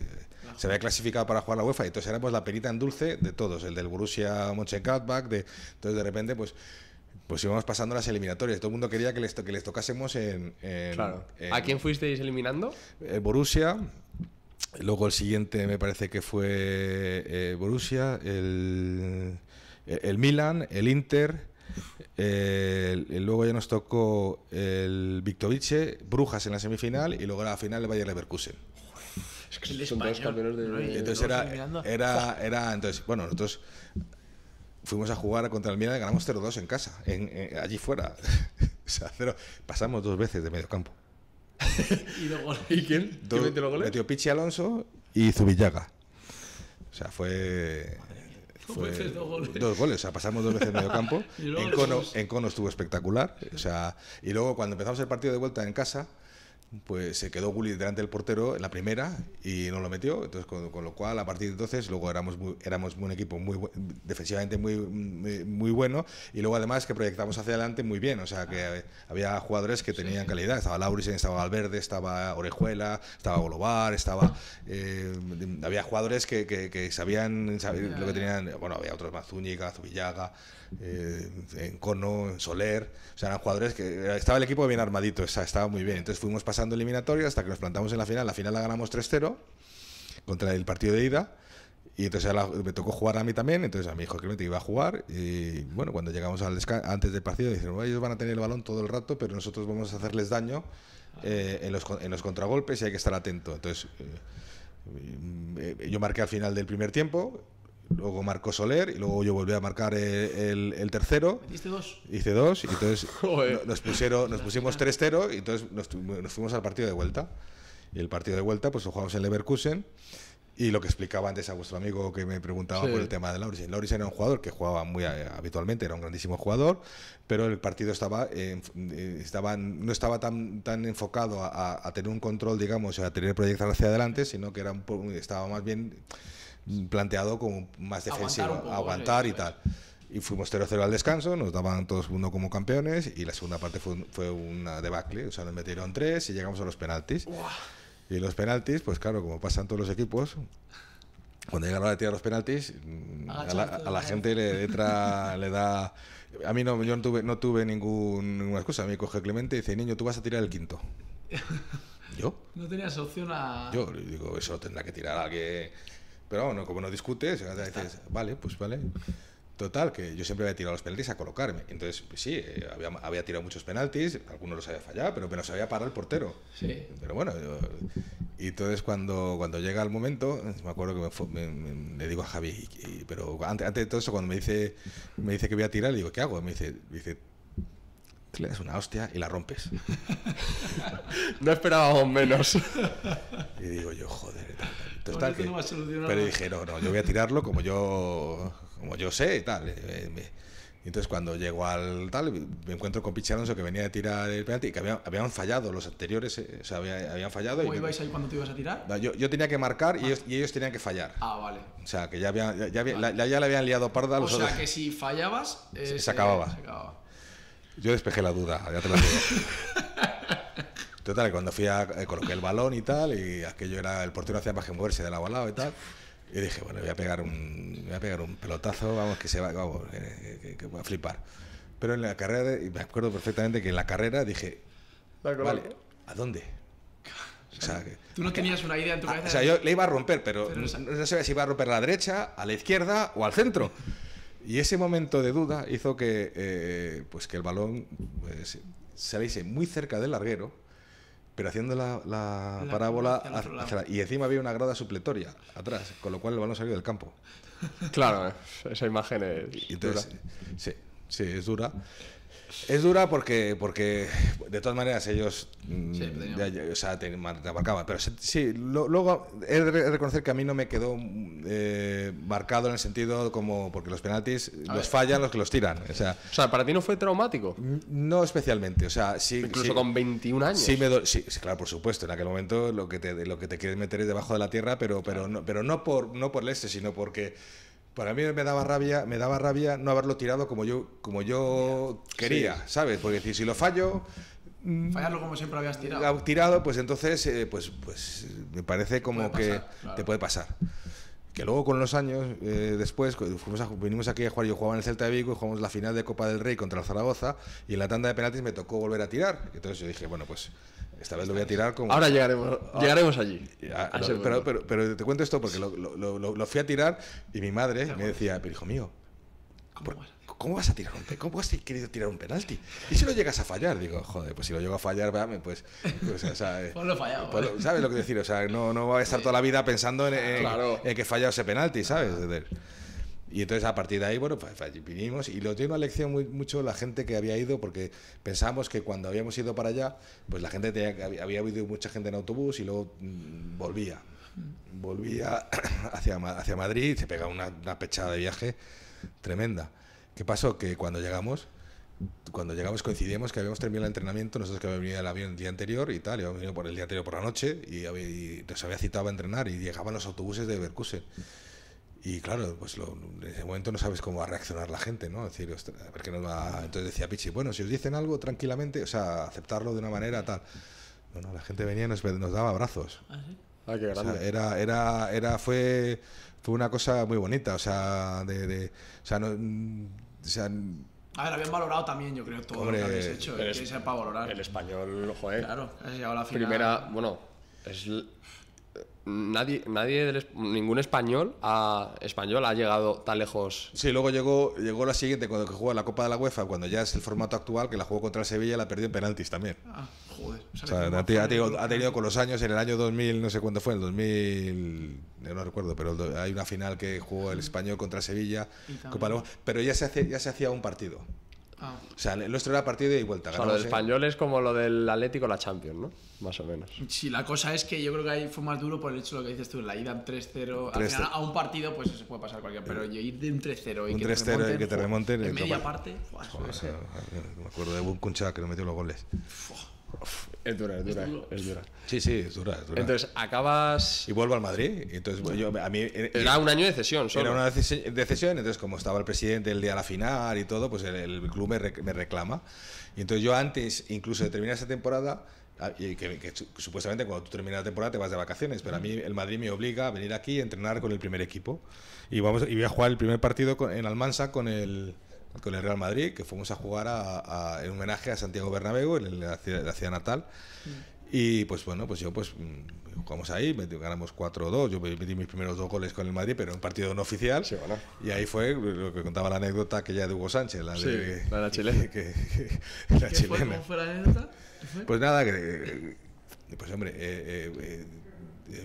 se había clasificado para jugar la UEFA, y entonces éramos la perita en dulce de todos, el del Borussia Mönchengladbach, entonces de repente, pues pues íbamos pasando las eliminatorias. Todo el mundo quería que les, les tocásemos en, Claro. ¿A quién fuisteis eliminando? El eh, Borussia. Luego el siguiente me parece que fue Borussia, el, el Milan, el Inter, eh, luego ya nos tocó el victorice Brujas en la semifinal y luego la final el Bayer Leverkusen. Es que son dos campeones de... entonces era, era, entonces, bueno, nosotros fuimos a jugar contra el Milan y ganamos 0-2 en casa, allí fuera. *laughs* pasamos dos veces de medio campo. *laughs* ¿Y, quién? ¿Quién metió goles? Metió Pichi Alonso y Zubillaga. O sea, fue dos goles. Dos goles, o sea, pasamos dos veces en medio campo. *laughs* en, cono, en cono estuvo espectacular. O sea, y luego cuando empezamos el partido de vuelta en casa, pues se quedó Gullit delante del portero en la primera y no lo metió. Entonces, con, lo cual, a partir de entonces, luego éramos, éramos un equipo muy defensivamente muy, muy, bueno y luego además que proyectamos hacia adelante muy bien. O sea, que ah. había jugadores que tenían calidad. Estaba Laurisen, estaba Valverde, estaba Orejuela, estaba Golobar, estaba... Eh, había jugadores que, sabían, lo que tenían... Bueno, había otros más, Zúñiga, Zubillaga... Eh, en Cono, en Soler. O sea, eran jugadores que estaba el equipo bien armadito, estaba muy bien. Entonces fuimos pasando eliminatoria hasta que nos plantamos en la final. La final la ganamos 3-0 contra el partido de ida. Y entonces me tocó jugar a mí también, entonces a mi dijo que iba a jugar. Y bueno, cuando llegamos al antes del partido, dijeron: ellos van a tener el balón todo el rato, pero nosotros vamos a hacerles daño eh, en, los, contragolpes y hay que estar atento. Entonces, eh, yo marqué al final del primer tiempo luego marcó Soler y luego yo volví a marcar el, el, tercero. ¿Hiciste dos? Hice dos y entonces *laughs* nos, pusieron, nos pusimos 3-0 y entonces nos, fuimos al partido de vuelta. Y el partido de vuelta pues lo jugamos en Leverkusen y lo que explicaba antes a vuestro amigo que me preguntaba por el tema de Lauris. Lauris era un jugador que jugaba muy habitualmente, era un grandísimo jugador, pero el partido estaba, estaban no estaba tan, tan enfocado a, tener un control, digamos, a tener proyección hacia adelante, sino que era un, estaba más bien planteado como más defensivo, aguantar, y tal. Y fuimos 0-0 al descanso, nos daban todos mundo como campeones y la segunda parte fue, fue una debacle, o sea, nos metieron tres y llegamos a los penaltis. Y los penaltis, pues claro, como pasan todos los equipos, cuando llega la hora de tirar los penaltis, mm, a la, eh. gente le, *laughs* le da... A mí no, yo no tuve, no tuve ningún, ninguna excusa. A mí coge Clemente y dice, niño, tú vas a tirar el quinto. *laughs* ¿Yo? No tenías opción a... Yo digo, eso tendrá que tirar alguien pero bueno, como no discutes, dices, vale, pues vale. Total, que yo siempre había tirado los penaltis a colocarme. Entonces, pues sí, eh, había, tirado muchos penaltis, algunos los había fallado, pero me los había parado el portero. Sí. Pero bueno, y entonces cuando, cuando llega el momento, me acuerdo que le digo a Javi, pero antes, de todo eso, cuando me dice, me dice que voy a tirar, le digo, ¿qué hago? Me dice, dice es le una hostia y la rompes. no esperábamos menos. y digo yo, joder. Entonces, tal, que, pero dije, no, no, yo voy a tirarlo como yo, como yo sé y tal. Eh, eh, y entonces cuando llego al tal, me encuentro con picharón que venía de tirar el penalti y que habían fallado los anteriores, eh, o sea, habían fallado. ¿Cómo y ibais ahí cuando te ibas a tirar? yo, yo, tenía que marcar ah. y, ellos, tenían que fallar. Ah, vale. O sea, que ya, le habían liado parda a los O sea, que si fallabas... acababa. se acababa. Yo despejé la duda, ya te la digo. *laughs* Total, cuando fui a. Eh, coloqué el balón y tal, y aquello era. El portero hacía más que moverse de lado a lado y tal. Y dije, bueno, voy a pegar un, voy a pegar un pelotazo, vamos, que se va, vamos, que, voy a flipar. Pero en la carrera, y me acuerdo perfectamente que en la carrera dije, vale, ¿a dónde? *laughs* Tú no tenías una idea en tu ah, cabeza. o sea, yo le iba a romper, pero, no, no si iba a romper a la derecha, a la izquierda o al centro. Y ese momento de duda hizo que, eh, pues que el balón pues, saliese muy cerca del larguero, pero haciendo la, parábola hacia y encima había una grada supletoria atrás, con lo cual el balón salió del campo. Claro, eh, esa imagen es dura. sí, es dura. Es dura porque, porque de todas maneras ellos mm, pues, o sea, te, te Pero sí, luego he de reconocer que a mí no me quedó eh, marcado en el sentido como porque los penaltis los fallan los que los tiran. O sea, o sea, ¿para ti no fue traumático? No especialmente. O sea, sí, Incluso con 21 años. Sí, claro, por supuesto. En aquel momento lo que te, lo que te quieres meter es debajo de la tierra, pero, pero, no, pero no por, no por este, sino porque para mí me daba rabia, me daba rabia no haberlo tirado como yo, como yo quería, ¿sabes? Porque decir, si lo fallo, mm, fallarlo como siempre habías tirado. tirado, pues entonces, eh, pues, pues me parece como que te puede pasar. Que luego con los años, eh, después, fuimos vinimos aquí a jugar, yo jugaba en el Celta de Vigo y jugamos la final de Copa del Rey contra el Zaragoza y en la tanda de penaltis me tocó volver a tirar. Entonces yo dije, bueno, pues esta vez lo voy a tirar como... Ahora llegaremos, llegaremos allí. pero, pero, te cuento esto porque lo, lo, lo, fui a tirar y mi madre me decía, pero hijo mío, ¿cómo vas? a tirar un ¿Cómo querido tirar un penalti? Y si lo llegas a fallar, digo, joder, pues si lo llego a fallar, pues. pues o sea, *laughs* pues lo fallado. Pues ¿eh? ¿Sabes lo que decir? O sea, no, no voy a estar toda la vida pensando en, que he fallado ese penalti, ¿sabes? Y entonces a partir de ahí, bueno, pues, vinimos y lo dio una lección muy, mucho la gente que había ido, porque pensamos que cuando habíamos ido para allá, pues la gente tenía, había habido mucha gente en autobús y luego mm, volvía. Volvía *clears throat* hacia, hacia Madrid, se pegaba una, una pechada de viaje tremenda. ¿Qué pasó? Que cuando llegamos, cuando llegamos coincidimos que habíamos terminado el entrenamiento, nosotros que habíamos venido el avión el día anterior y tal, y habíamos venido por el día anterior por la noche y, nos había citado a entrenar y llegaban los autobuses de Berkusen. Y claro, pues lo, en ese momento no sabes cómo va a reaccionar la gente, ¿no? Es decir, ostras, a ver qué nos va. Entonces decía Pichi, bueno, si os dicen algo tranquilamente, o sea, aceptarlo de una manera tal. Bueno, la gente venía y nos, daba abrazos. ¿Ah, sí? ah qué grande. era, era, era, fue, fue una cosa muy bonita, o sea, de. o sea, no. O sea, a ver, habían valorado también, yo creo, todo lo que habéis hecho. El, para valorar. El español, ojo, eh. Claro, llegado final. Primera, bueno, es nadie, nadie ningún español ha, español ha llegado tan lejos. Sí, luego llegó, llegó la siguiente, cuando que la Copa de la UEFA, cuando ya es el formato actual, que la jugó contra Sevilla, la perdió en penaltis también. ha, tenido, con los años, en el año 2000, no sé cuándo fue, el 2000, eh, no recuerdo, pero hay una final que jugó el español contra Sevilla, pero ya se, ya se hacía un partido. Ah. O sea, el nuestro era partido y vuelta. O sea, lo del ¿eh? español es como lo del Atlético la Champions, ¿no? Más o menos. Sí, la cosa es que yo creo que ahí fue más duro por el hecho de lo que dices tú, la ida 3-0. a un partido, pues se puede pasar cualquier, pero yo ir de un 3-0 y, que, te remonten, y que te En, eh, media parte, Me acuerdo de Bunkuncha que no metió los goles es dura, es dura, es dura. Sí, sí, es dura, Entonces, acabas... Y vuelvo al Madrid. entonces, a mí, eh, era un año de cesión, solo. Era una de cesión, entonces como estaba el presidente el día de la final y todo, pues el, club me, reclama. Y entonces yo antes, incluso de terminar esa temporada, ah, que, que, supuestamente cuando tú terminas la temporada te vas de vacaciones, pero a mí el Madrid me obliga a venir aquí a entrenar con el primer equipo. Y, vamos, y voy a jugar el primer partido en Almansa con el con el Real Madrid, que fuimos a jugar a, en homenaje a Santiago Bernabéu, en la ciudad, natal. Mm. Y pues bueno, pues yo pues mm, jugamos ahí, ganamos 4-2, yo metí mis primeros dos goles con el Madrid, pero en un partido no oficial. Y ahí fue lo que contaba la anécdota aquella de Hugo Sánchez, la de, la, chilena. fue la anécdota? Pues nada, que, eh, pues hombre, eh, eh,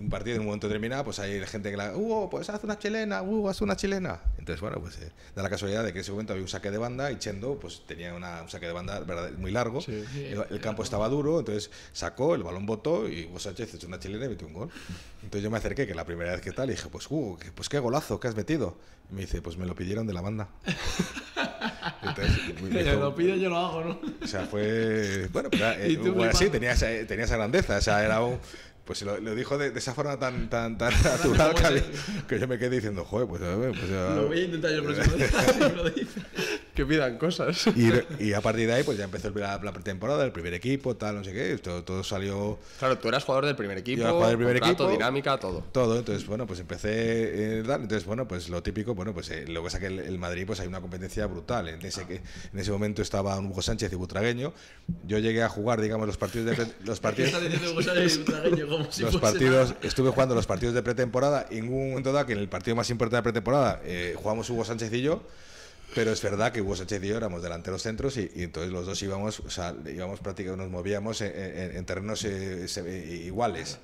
un partido en un momento determinado, pues hay gente que la, uh, pues haz una chilena, uh, haz una chilena. Entonces, bueno, pues eh, da la casualidad de que en ese momento había un saque de banda y Chendo pues tenía un saque de banda muy largo, el, campo estaba duro, entonces sacó, el balón botó y vos Sánchez hizo una chilena y metió un gol. Entonces yo me acerqué, que la primera vez que tal, y dije, pues Hugo, pues qué golazo que has metido. Y me dice, pues me lo pidieron de la banda. *laughs* Entonces, me lo pide, yo lo hago, ¿no? O sea, fue. Bueno, pues, *laughs* así, eh, tenía eh, tenía esa grandeza. O sea, era un, pues lo, lo dijo de, de, esa forma tan, tan, tan natural que, yo me quedé diciendo, joder, pues, pues, pues, Lo voy a intentar yo el próximo día, *laughs* si lo dice que pidan cosas. *laughs* Y, a partir de ahí, pues ya empezó la, la pretemporada, el primer equipo, tal, no sé qué. Todo, todo salió. Claro, tú eras jugador del primer equipo. Yo del primer equipo. dinámica, todo. Todo. Entonces, bueno, pues empecé. Eh, entonces, bueno, pues lo típico, bueno, pues eh, lo que pasa que el, Madrid, pues hay una competencia brutal. En ese, que, en ese momento estaba Hugo Sánchez y Butragueño. Yo llegué a jugar, digamos, los partidos de. *laughs* Los partidos, Hugo Sánchez y *laughs* Butragueño? Como si los partidos. Estuve jugando los partidos de pretemporada y en un momento dado que en el partido más importante de pretemporada eh, jugamos Hugo Sánchez y yo. Pero es verdad que Hugo y yo éramos delante de los centros y, entonces los dos íbamos, o sea, íbamos prácticamente, nos movíamos en, terrenos eh, iguales.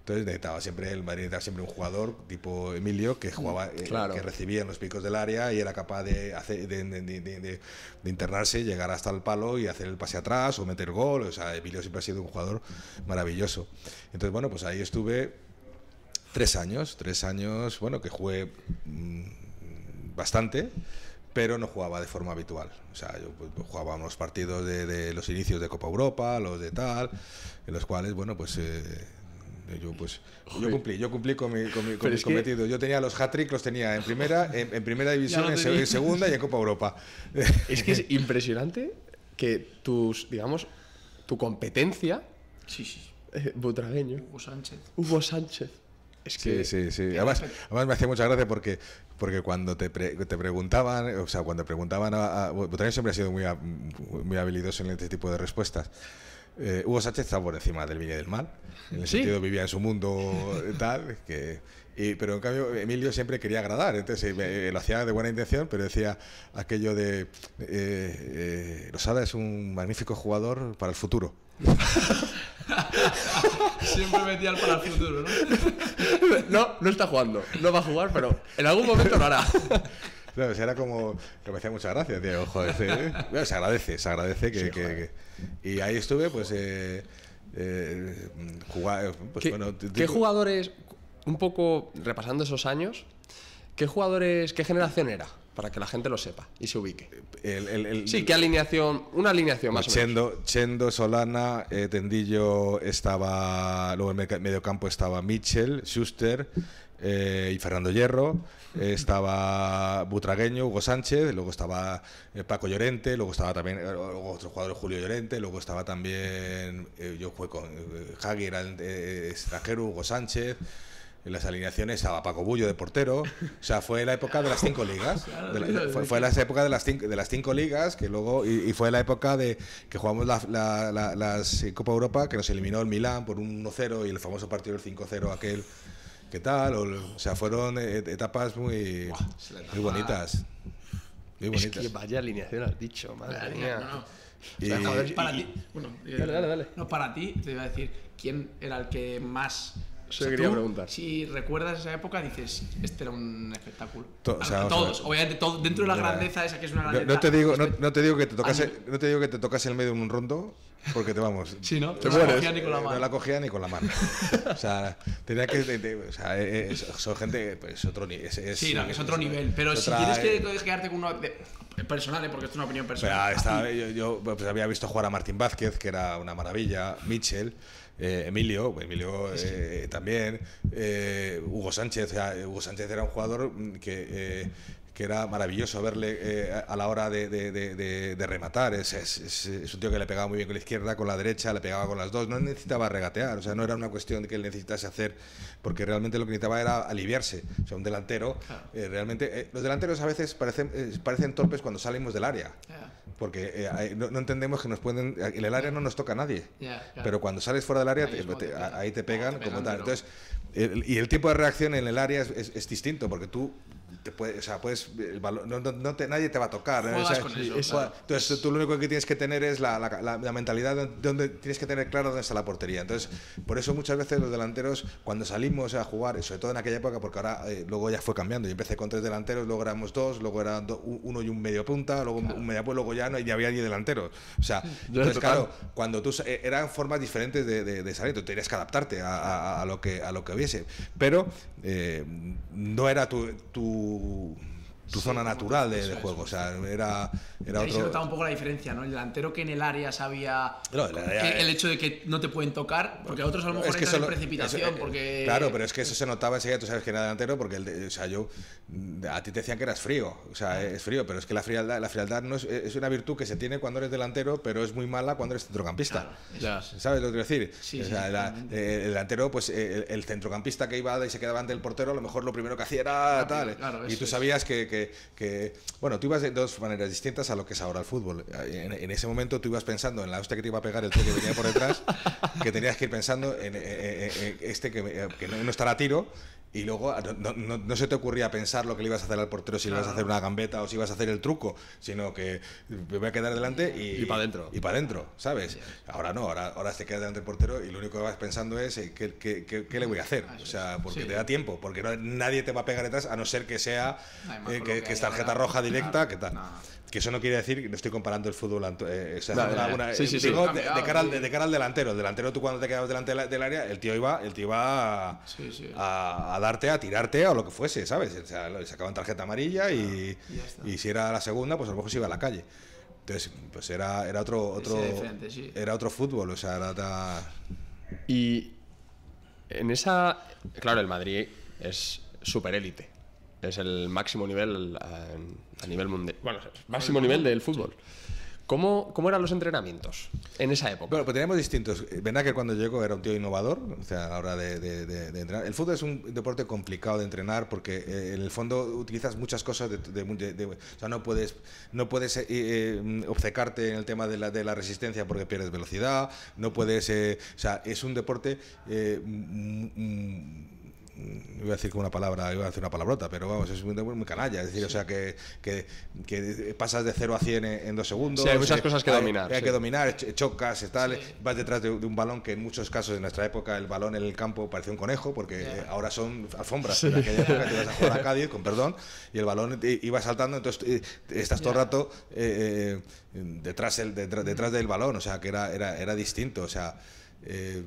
Entonces necesitaba siempre, el Madrid siempre un jugador tipo Emilio que jugaba, eh, que recibía en los picos del área y era capaz de, hacer, de, internarse, llegar hasta el palo y hacer el pase atrás o meter gol. O sea, Emilio siempre ha sido un jugador maravilloso. Entonces, bueno, pues ahí estuve tres años, tres años, bueno, que jugué mm, bastante pero no jugaba de forma habitual. O sea, yo pues, jugaba unos partidos de, los inicios de Copa Europa, los de tal, en los cuales, bueno, pues... Eh, yo pues yo cumplí yo cumplí con mi, con cometido yo tenía los hat trick los tenía en primera en, primera *laughs* división en, segunda y en Copa Europa *laughs* es que es impresionante que tus digamos tu competencia sí sí eh, Butragueño Sánchez Hugo Sánchez es que, sí, sí, sí. Además, me hacía mucha gracia porque, porque cuando te, te preguntaban, o sea, cuando preguntaban a, a siempre ha sido muy, muy habilidoso en este tipo de respuestas. Eh, Hugo Sánchez está por encima del bien y del mal, en el sentido vivía en su mundo eh, tal, que, y, pero en cambio Emilio siempre quería agradar, entonces eh, lo hacía de buena intención, pero decía aquello de Rosada es un magnífico jugador para el futuro. *laughs* Siempre metía para el futuro, ¿no? *laughs* No, no está jugando. No va a jugar, pero en algún momento lo hará. o era como que me hacía mucha gracia, tío. ¿eh? se agradece, se agradece que. Y ahí estuve, pues. Eh, eh pues, ¿Qué jugadores, un poco repasando esos años, qué jugadores, qué generación era? para que la gente lo sepa y se ubique. sí, ¿qué alineación? Una alineación más Chendo, o menos. Chendo, Solana, eh, Tendillo estaba, luego en el campo estaba Mitchell, Schuster eh, y Fernando Hierro, eh, estaba Butragueño, Hugo Sánchez, luego estaba Paco Llorente, luego estaba también otro jugador Julio Llorente, luego estaba también, yo jugué con Hagi, era extranjero, Hugo Sánchez en las alineaciones a Paco Bullo de portero. O sea, fue la época de las cinco ligas. *laughs* fue, la época de las, cinco, de las cinco ligas que luego y, fue la época de que jugamos la, la, la eh, Copa Europa, que nos eliminó el Milán por un 1-0 y el famoso partido del 5-0 aquel. ¿Qué tal? O, sea, fueron eh, etapas muy, muy bonitas. Muy bonitas. Es que vaya alineación has dicho, madre mía. para ti, No, para ti te iba a decir quién era el que más si recuerdas esa época, dices, este era un espectáculo. todos, obviamente, todo, dentro de la grandeza esa que es una grandeza. No, te digo, pues, no, te digo que te tocase, no te digo que te tocase en medio de un rondo porque te vamos. Sí, ¿no? la cogía ni con la mano. o sea, tenía que. o sea, es, eh, eh, son gente. Pues, otro, es, sí, no, que es otro nivel. Pero si tienes que eh, quedarte con uno personal, porque es una opinión personal. Ah, yo, pues, había visto jugar a Martín Vázquez, que era una maravilla. Mitchell. Emilio, pues, Emilio también, Hugo Sánchez, Hugo Sánchez era un jugador que que era maravilloso verle eh, a la hora de, rematar. Es, un tío que le pegaba muy bien con la izquierda, con la derecha, le pegaba con las dos. No necesitaba regatear, o sea, no era una cuestión de que él necesitase hacer, porque realmente lo que necesitaba era aliviarse. O sea, un delantero, eh, realmente, eh, los delanteros a veces parecen, parecen torpes cuando salimos del área, porque no, entendemos que nos pueden, en el área no nos toca a nadie, pero cuando sales fuera del área, pues, ahí te, pegan, como tal. Entonces, y el tiempo de reacción en el área es distinto, porque tú te o sea, puedes, el no, no nadie te va a tocar. ¿eh? Entonces, tú lo único que tienes que tener es la, la, mentalidad donde tienes que tener claro dónde está la portería. Entonces, por eso muchas veces los delanteros, cuando salimos a jugar, sobre todo en aquella época, porque ahora eh, luego ya fue cambiando. Yo empecé con tres delanteros, luego éramos dos, luego era uno y un medio punta, luego un medio punta, pues luego ya no había ni delanteros. O sea, entonces, claro, cuando tú e, eran formas diferentes de, salir, tú tenías que adaptarte a, lo que, a lo que hubiese. Pero eh, no era tu, tu, tu zona natural de, juego. O sea, era, era Ahí otro... se notaba un poco la diferencia, ¿no? El delantero que en el área sabía el, hecho de que no te pueden tocar, porque a otros a lo mejor es precipitación. Eh, porque... Claro, pero es que eso se notaba enseguida, tú sabes que era delantero, porque el, o sea, yo, mm, a ti te decían que eras frío, o sea, es frío, pero es que la frialdad, la frialdad no es, es una virtud que se tiene cuando eres delantero, pero es muy mala cuando eres centrocampista. ¿Sabes lo que quiero decir? Eh, el delantero, pues eh, el, centrocampista que iba y se quedaba ante el portero, a lo mejor lo primero que hacía era tal. y tú sabías que que, bueno, tú ibas de dos maneras distintas a lo que es ahora el fútbol. En, ese momento tú ibas pensando en la hostia que te iba a pegar el tío que venía por detrás, que tenías que ir pensando en, eh, eh, eh, este que, no, no estará a tiro y luego ah, no, se te ocurría pensar lo que le ibas a hacer al portero, si le ibas a hacer una gambeta o si ibas a hacer el truco, sino que me voy a quedar delante y, y para adentro. Y para adentro, ¿sabes? Ahora no, ahora, ahora te quedas delante del portero y lo único que vas pensando es eh, ¿qué, qué, le voy a hacer. O sea, porque te da tiempo, porque nadie te va a pegar detrás a no ser que sea eh, que, que, es tarjeta roja directa, ¿qué tal? Que eso no quiere decir que no estoy comparando el fútbol. de, cara al, delantero. El delantero, tú cuando te quedabas delante del área, el tío iba, el tío a, darte, a tirarte o lo que fuese, ¿sabes? sacaban tarjeta amarilla y, si era la segunda, pues a lo mejor se iba a la calle. Entonces, pues era, era otro, otro era otro fútbol, o sea, era Y en esa. Claro, el Madrid es superélite élite. Es el máximo nivel a, nivel mundial. Bueno, máximo nivel del fútbol. ¿Cómo, ¿Cómo, eran los entrenamientos en esa época? Bueno, pues teníamos distintos. Verdad que cuando llegó era un tío innovador, o sea, a la hora de, entrenar. El fútbol es un deporte complicado de entrenar porque eh, en el fondo utilizas muchas cosas de... o sea, no puedes, no puedes eh, eh, obcecarte en el tema de la, resistencia porque pierdes velocidad, no puedes... o sea, es un deporte voy mm, a decir con una palabra, iba a decir una palabrota, pero vamos, es muy, canalla. Es decir, o sea, que, que, pasas de 0 a 100 en, dos segundos. hay muchas eh, cosas que dominar. Hay que dominar, chocas, tal, vas detrás de, un balón que en muchos casos, en nuestra época, el balón en el campo parecía un conejo, porque eh, ahora son alfombras. con perdón, y el balón iba saltando, entonces eh, estás todo el rato detrás, el, detrás, detrás, del balón, o sea, que era, era, era distinto, o sea. Eh,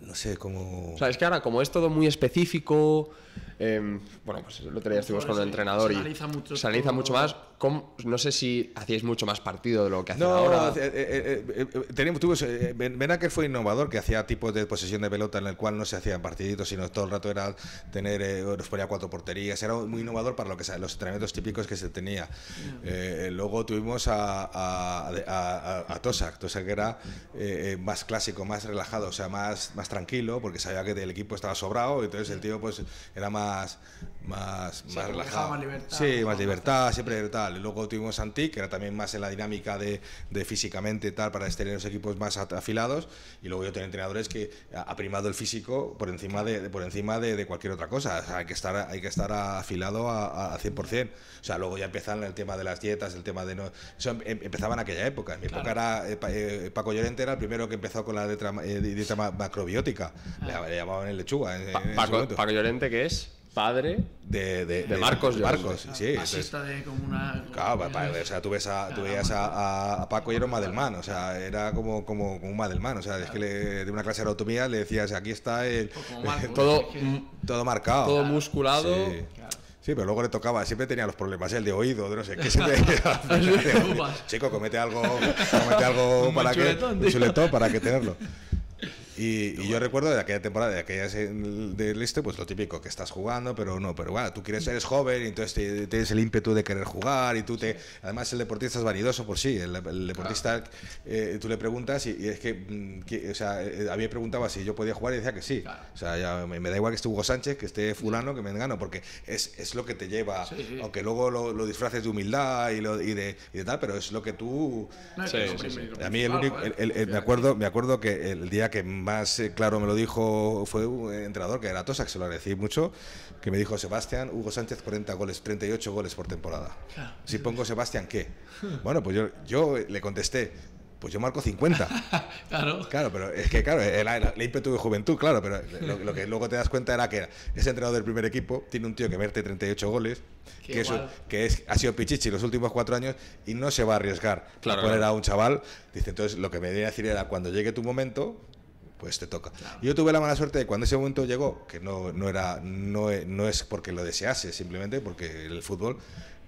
no sé cómo. O sea, es que ahora, como es todo muy específico, em, bueno, pues el otro día estuvimos con el entrenador y se analiza mucho más. Pues no sé si hacíais mucho más partido de lo que hacía. no, ahora. Eh, eh, eh, no, fue innovador, que hacía tipos de posesión de pelota en el cual no se hacían partiditos, sino todo el rato era tener, nos pues ponía cuatro porterías, era muy innovador para lo que los entrenamientos típicos que se tenía. Mm. luego tuvimos a, Tosak, que era más clásico, más relajado, o sea, más, más tranquilo, porque sabía que el equipo estaba sobrado, entonces el mm. tío pues era más más, más relajado. Más libertad, sí, más libertad, siempre tal. Luego tuvimos Antic, que era también más en la dinámica de, de físicamente tal, para tener los equipos más afilados. Y luego yo tengo entrenadores que ha primado el físico por encima de, por encima de, cualquier otra cosa. hay que estar, hay que estar afilado a, a, 100%. O sea, luego ya empezaron el tema de las dietas, el tema de no. Em, em, empezaban en aquella época. En mi época era. Eh, eh, Paco Llorente era el primero que empezó con la dieta eh, macrobiótica. Le, ah. llamaban el lechuga. En, Paco, Paco Llorente, que es? padre de, de, Marcos. De Marcos, sí. Ah, está de como una, padre, o sea, tú, ves a, tú veías a, Paco y era un Madelman, o sea, era como, como, un Madelman, o sea, es que de una clase de anatomía le decías, aquí está el, pues *laughs* todo, todo marcado. Todo musculado. Sí. pero luego le tocaba, siempre tenía los problemas, el de oído, no sé qué. *laughs* Siempre, *laughs* Chico, comete algo, comete algo para que. Un chuletón para que tenerlo. Y, yo recuerdo de aquella temporada, de aquella de listo, pues lo típico, que estás jugando, pero no, pero bueno, tú quieres, eres joven y entonces tienes el ímpetu de querer jugar y tú te... Además el deportista es vanidoso por sí, el, deportista, eh, tú le preguntas y, es mm, que, o sea, eh, había preguntaba si yo podía jugar y decía que sí. O sea, ya me, da igual que esté Hugo Sánchez, que esté fulano, que me engano, porque es, es lo que te lleva, aunque luego lo, disfraces de humildad y, lo, de, y de tal, pero es lo que tú... Sí, sí, a mí el único... me, acuerdo, me acuerdo que el día que más eh, claro me lo dijo fue un entrenador que era Tosa, que se lo agradecí mucho, que me dijo, Sebastián, Hugo Sánchez, 40 goles, 38 goles por temporada. Si pongo Sebastián, ¿qué? *laughs* Bueno, pues yo, yo le contesté, pues yo marco 50. *laughs* claro. Claro, pero es que, claro, el, ímpetu de juventud, claro, pero lo, que luego te das cuenta era que ese entrenador del primer equipo tiene un tío que mete 38 goles, que, eso, que es, ha sido pichichi los últimos cuatro años y no se va a arriesgar claro, a poner a un chaval. Dice, entonces lo que me diría decir era, cuando llegue tu momento, pues te toca. Yo tuve la mala suerte de cuando ese momento llegó, que no, no, era, no, no es porque lo desease, simplemente porque el fútbol,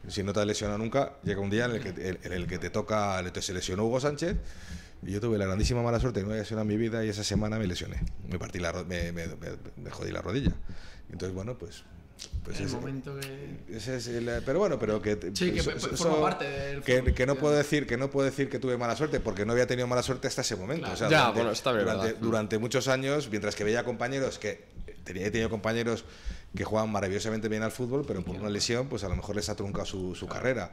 si no te lesionado nunca, llega un día en el que, que te toca, te se lesionó Hugo Sánchez. Y yo tuve la grandísima mala suerte de no en mi vida y esa semana me lesioné. Me partí la me jodí la rodilla. Entonces, bueno, pues pues el momento que... Ese es el, pero bueno, pero que... Sí, que pues, forma parte Que, no puedo decir, que no puedo decir que tuve mala suerte, porque no había tenido mala suerte hasta ese momento. ya, durante, bueno, está durante, muchos años, mientras que veía compañeros que... Tenía, he tenido compañeros que jugaban maravillosamente bien al fútbol, pero por una lesión, pues a lo mejor les ha truncado su, carrera.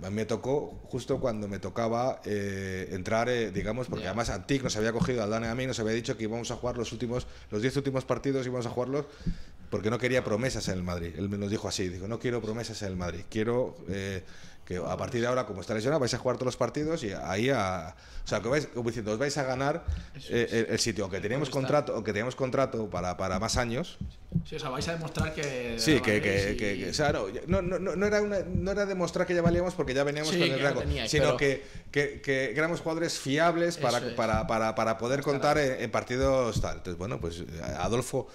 A mí me tocó justo cuando me tocaba eh, entrar, eh, digamos, porque además Antic nos había cogido, al Dane a mí nos había dicho que íbamos a jugar los últimos, los 10 últimos partidos íbamos a jugarlos porque no quería promesas en el Madrid. Él nos dijo así, dijo, no quiero promesas en el Madrid, quiero eh, que a partir de ahora, como está lesionado, vais a jugar todos los partidos y ahí a... O sea, que vais, os vais a ganar eh, el, sitio, aunque teníamos contrato, aunque teníamos contrato para, para más años. Sí, o sea, vais a demostrar que... Sí, que, no, era no era demostrar que ya valíamos porque ya veníamos con el rango, sino que, éramos jugadores fiables para, para, poder contar en, partidos tal. Entonces, bueno, pues eh, Adolfo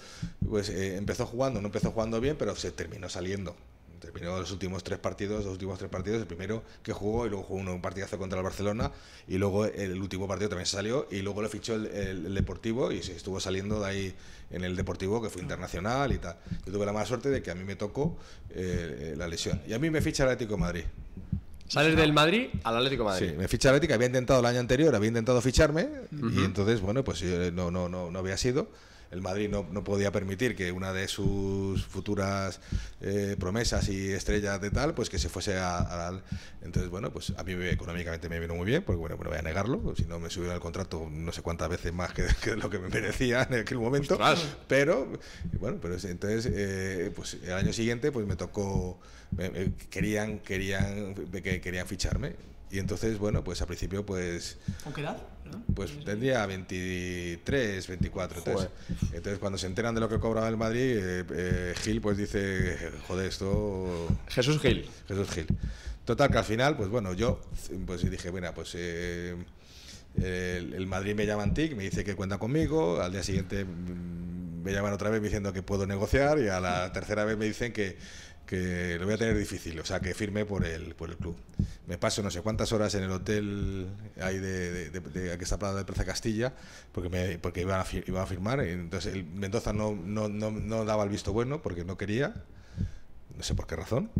pues, eh, empezó jugando, no empezó jugando bien, pero se terminó saliendo terminó los últimos tres partidos, los últimos tres partidos, el primero que jugó y luego jugó uno, un partidazo contra el Barcelona y luego el último partido también salió y luego lo fichó el, Deportivo y se estuvo saliendo de ahí en el Deportivo que fue internacional y tal. Yo tuve la mala suerte de que a mí me tocó eh, la lesión y a mí me ficha el Atlético de Madrid. Sales del Madrid al Atlético de Madrid. Sí, me ficha el Atlético, había intentado el año anterior, había intentado ficharme y entonces, bueno, pues eh, no, no, no, no había sido el Madrid no, podía permitir que una de sus futuras eh, promesas y estrellas de tal, pues que se fuese a, Entonces, bueno, pues a mí económicamente me vino muy bien, porque bueno, no voy a negarlo, si no me subieron el contrato no sé cuántas veces más que, *laughs* lo que me merecía en aquel momento, pero bueno, pero entonces, eh, pues el año siguiente pues me tocó, querían, querían, que, querían ficharme y entonces, bueno, pues al principio, pues... ¿Con qué edad? Pues tendría 23, 24. Entonces, entonces, cuando se enteran de lo que cobraba el Madrid, eh, eh, Gil pues dice, joder, esto... Jesús Gil. Jesús Gil. Total, que al final, pues bueno, yo pues dije, bueno, pues... Eh, el, Madrid me llama tic me dice que cuenta conmigo, al día siguiente mm, me llaman otra vez diciendo que puedo negociar y a la tercera vez me dicen que, que lo voy a tener difícil, o sea, que firme por el, por el club. Me paso no sé cuántas horas en el hotel ahí de, de, de, de que está de Plaza Castilla, porque, me, porque iban, a, iba a firmar, entonces el Mendoza no, no, no, no daba el visto bueno porque no quería no sé por qué razón,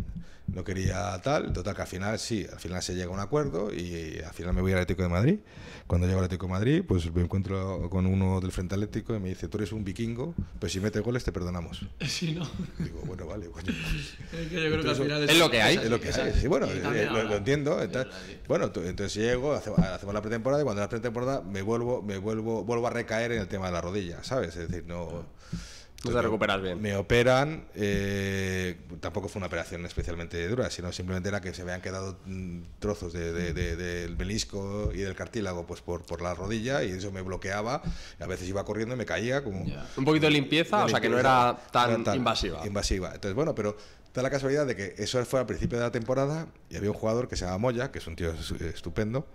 no quería tal, total que al final sí, al final se llega a un acuerdo y al final me voy al Atlético de Madrid. Cuando llego al Atlético de Madrid, pues me encuentro con uno del Frente Atlético y me dice, tú eres un vikingo, pues si metes goles te perdonamos. *laughs* Sí, ¿no? digo, bueno, vale, coño. *laughs* Es, que que lo que hay. Es lo que hay, sí, bueno, eh, lo, entiendo. bueno, entonces llego, hacemos la pretemporada y cuando la pretemporada me vuelvo, me vuelvo, vuelvo a recaer en el tema de la rodilla, ¿sabes? Es decir, no bien. Me operan, eh, tampoco fue una operación especialmente dura, sino simplemente era que se me habían quedado mm, trozos del belisco y del cartílago pues por, por la rodilla y eso me bloqueaba. A veces iba corriendo y me caía como... Un poquito de limpieza, o sea que no era tan, invasiva. Invasiva. Entonces, bueno, pero Toda la casualidad de que eso fue al principio de la temporada y había un jugador que se llama Moya, que es un tío estupendo,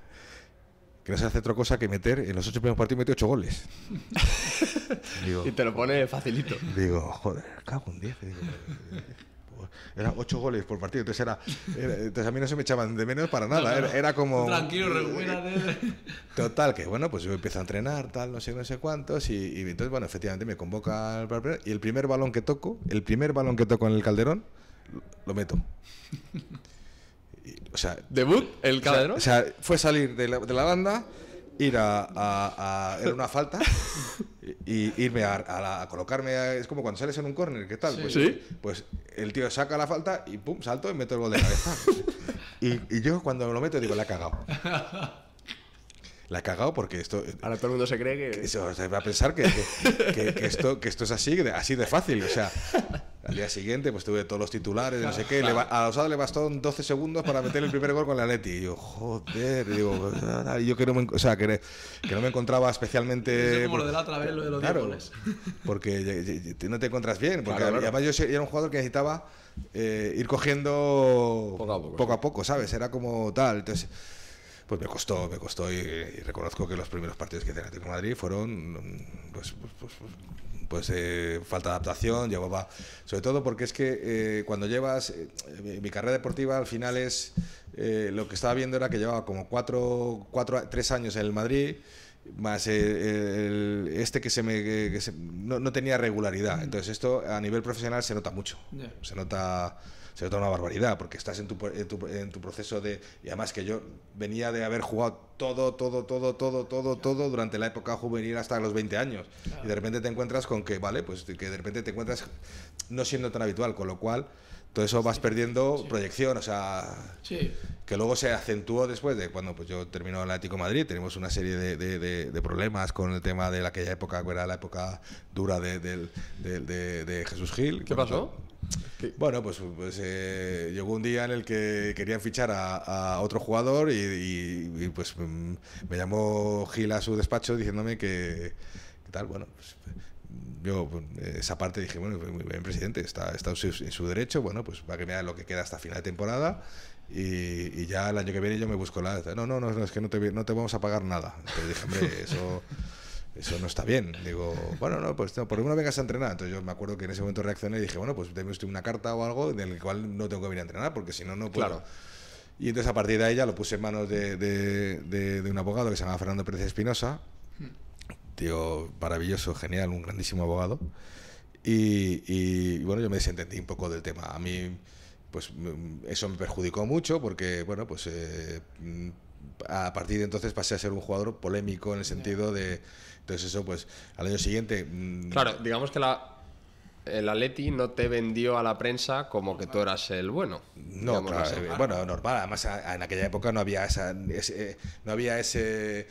que no se hace otra cosa que meter en los ocho primeros partidos metí ocho goles. *laughs* y te lo pone facilito. Digo, joder, cago en diez. Pues, eran ocho goles por partido, entonces era, a mí no se me echaban de menos para nada, era, como tranquilo, recuérdate. Total que bueno, pues yo empiezo a entrenar, tal, no sé, no sé cuántos y, entonces bueno, efectivamente me convoca al y el primer balón que toco, el primer balón que toco en el Calderón lo meto o sea, debut, el cabrón. O, sea, fue salir de la, de banda, ir a, una falta *laughs* y, irme a, colocarme es como cuando sales en un corner qué tal pues, pues, el tío saca la falta y pum salto y meto el gol de cabeza y, yo cuando lo meto digo la ha cagado la he cagado porque esto eh, ahora todo el mundo se cree que, va a pensar que, esto que esto es así así de fácil o sea al día siguiente, pues tuve todos los titulares, no sé qué. Le va, a Osado le bastaron 12 segundos para meter el primer gol con la Leti. Y yo, joder, digo, ah", yo que no me, o que, no me encontraba especialmente. Es como lo vez, de los Porque no te encuentras bien. Porque además yo era un jugador que necesitaba eh, ir cogiendo poco a poco, ¿sabes? Era como tal. Entonces pues me costó, me costó y, reconozco que los primeros partidos que hice en Atlético Madrid fueron mm, pues, pues, pues, pues eh, falta de adaptación, llevaba, sobre todo porque es que eh, cuando llevas, eh, mi carrera deportiva al final es, lo que estaba viendo era que llevaba como cuatro, cuatro tres años en el Madrid, más este que se me no, tenía regularidad. Mm. Entonces esto a nivel profesional se nota mucho, se nota se nota una barbaridad, porque estás en tu, proceso de... Y además que yo venía de haber jugado todo, todo, todo, todo, todo, todo durante la época juvenil hasta los 20 años. Y de repente te encuentras con que, vale, pues que de repente te encuentras no siendo tan habitual, con lo cual todo eso vas perdiendo proyección, o sea, que luego se acentuó después de cuando pues yo terminó el Atlético Madrid, tenemos una serie de, problemas con el tema de aquella época, que era la época dura de, Jesús Gil. ¿Qué pasó? Bueno, pues, pues eh, llegó un día en el que querían fichar a, otro jugador y, pues mm, me llamó Gil a su despacho diciéndome que, tal, bueno, pues, yo eh, esa parte dije, bueno, muy bien, presidente, está, está en, su, derecho, bueno, pues a que me haga lo que queda hasta final de temporada y, ya el año que viene yo me busco la... No, no, no, es que no te, no te vamos a pagar nada. Entonces dije, hombre, *laughs* eso... Eso no está bien. Digo, bueno, no, pues no, por lo menos vengas a entrenar. Entonces yo me acuerdo que en ese momento reaccioné y dije, bueno, pues deme usted una carta o algo del cual no tengo que venir a entrenar, porque si no, no puedo. Y entonces a partir de ahí ya lo puse en manos de, de un abogado que se llama Fernando Pérez Espinosa, hmm tío maravilloso, genial, un grandísimo abogado. Y, bueno, yo me desentendí un poco del tema. A mí, pues eso me perjudicó mucho porque, bueno, pues eh, a partir de entonces pasé a ser un jugador polémico en el sentido de. Entonces, eso, pues al año siguiente. Mm, claro, digamos que la, el Atleti no te vendió a la prensa como que tú eras el bueno. No, claro, eh, bueno, normal. Además, en aquella época no había ese, eh, no había eh, ese,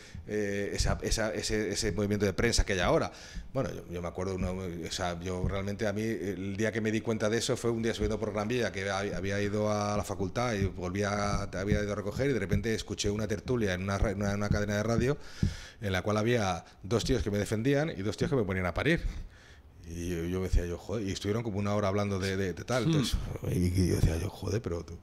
ese, movimiento de prensa que hay ahora. Bueno, yo, me acuerdo, o sea, yo realmente a mí el día que me di cuenta de eso fue un día subiendo por Gran Vía que había ido a la facultad y volvía, había ido a recoger y de repente escuché una tertulia en una, una cadena de radio en la cual había dos tíos que me defendían y dos tíos que me ponían a parir. Y yo, decía yo, joder, y estuvieron como una hora hablando de, de, tal. Hmm. y, yo decía yo, joder, pero tú...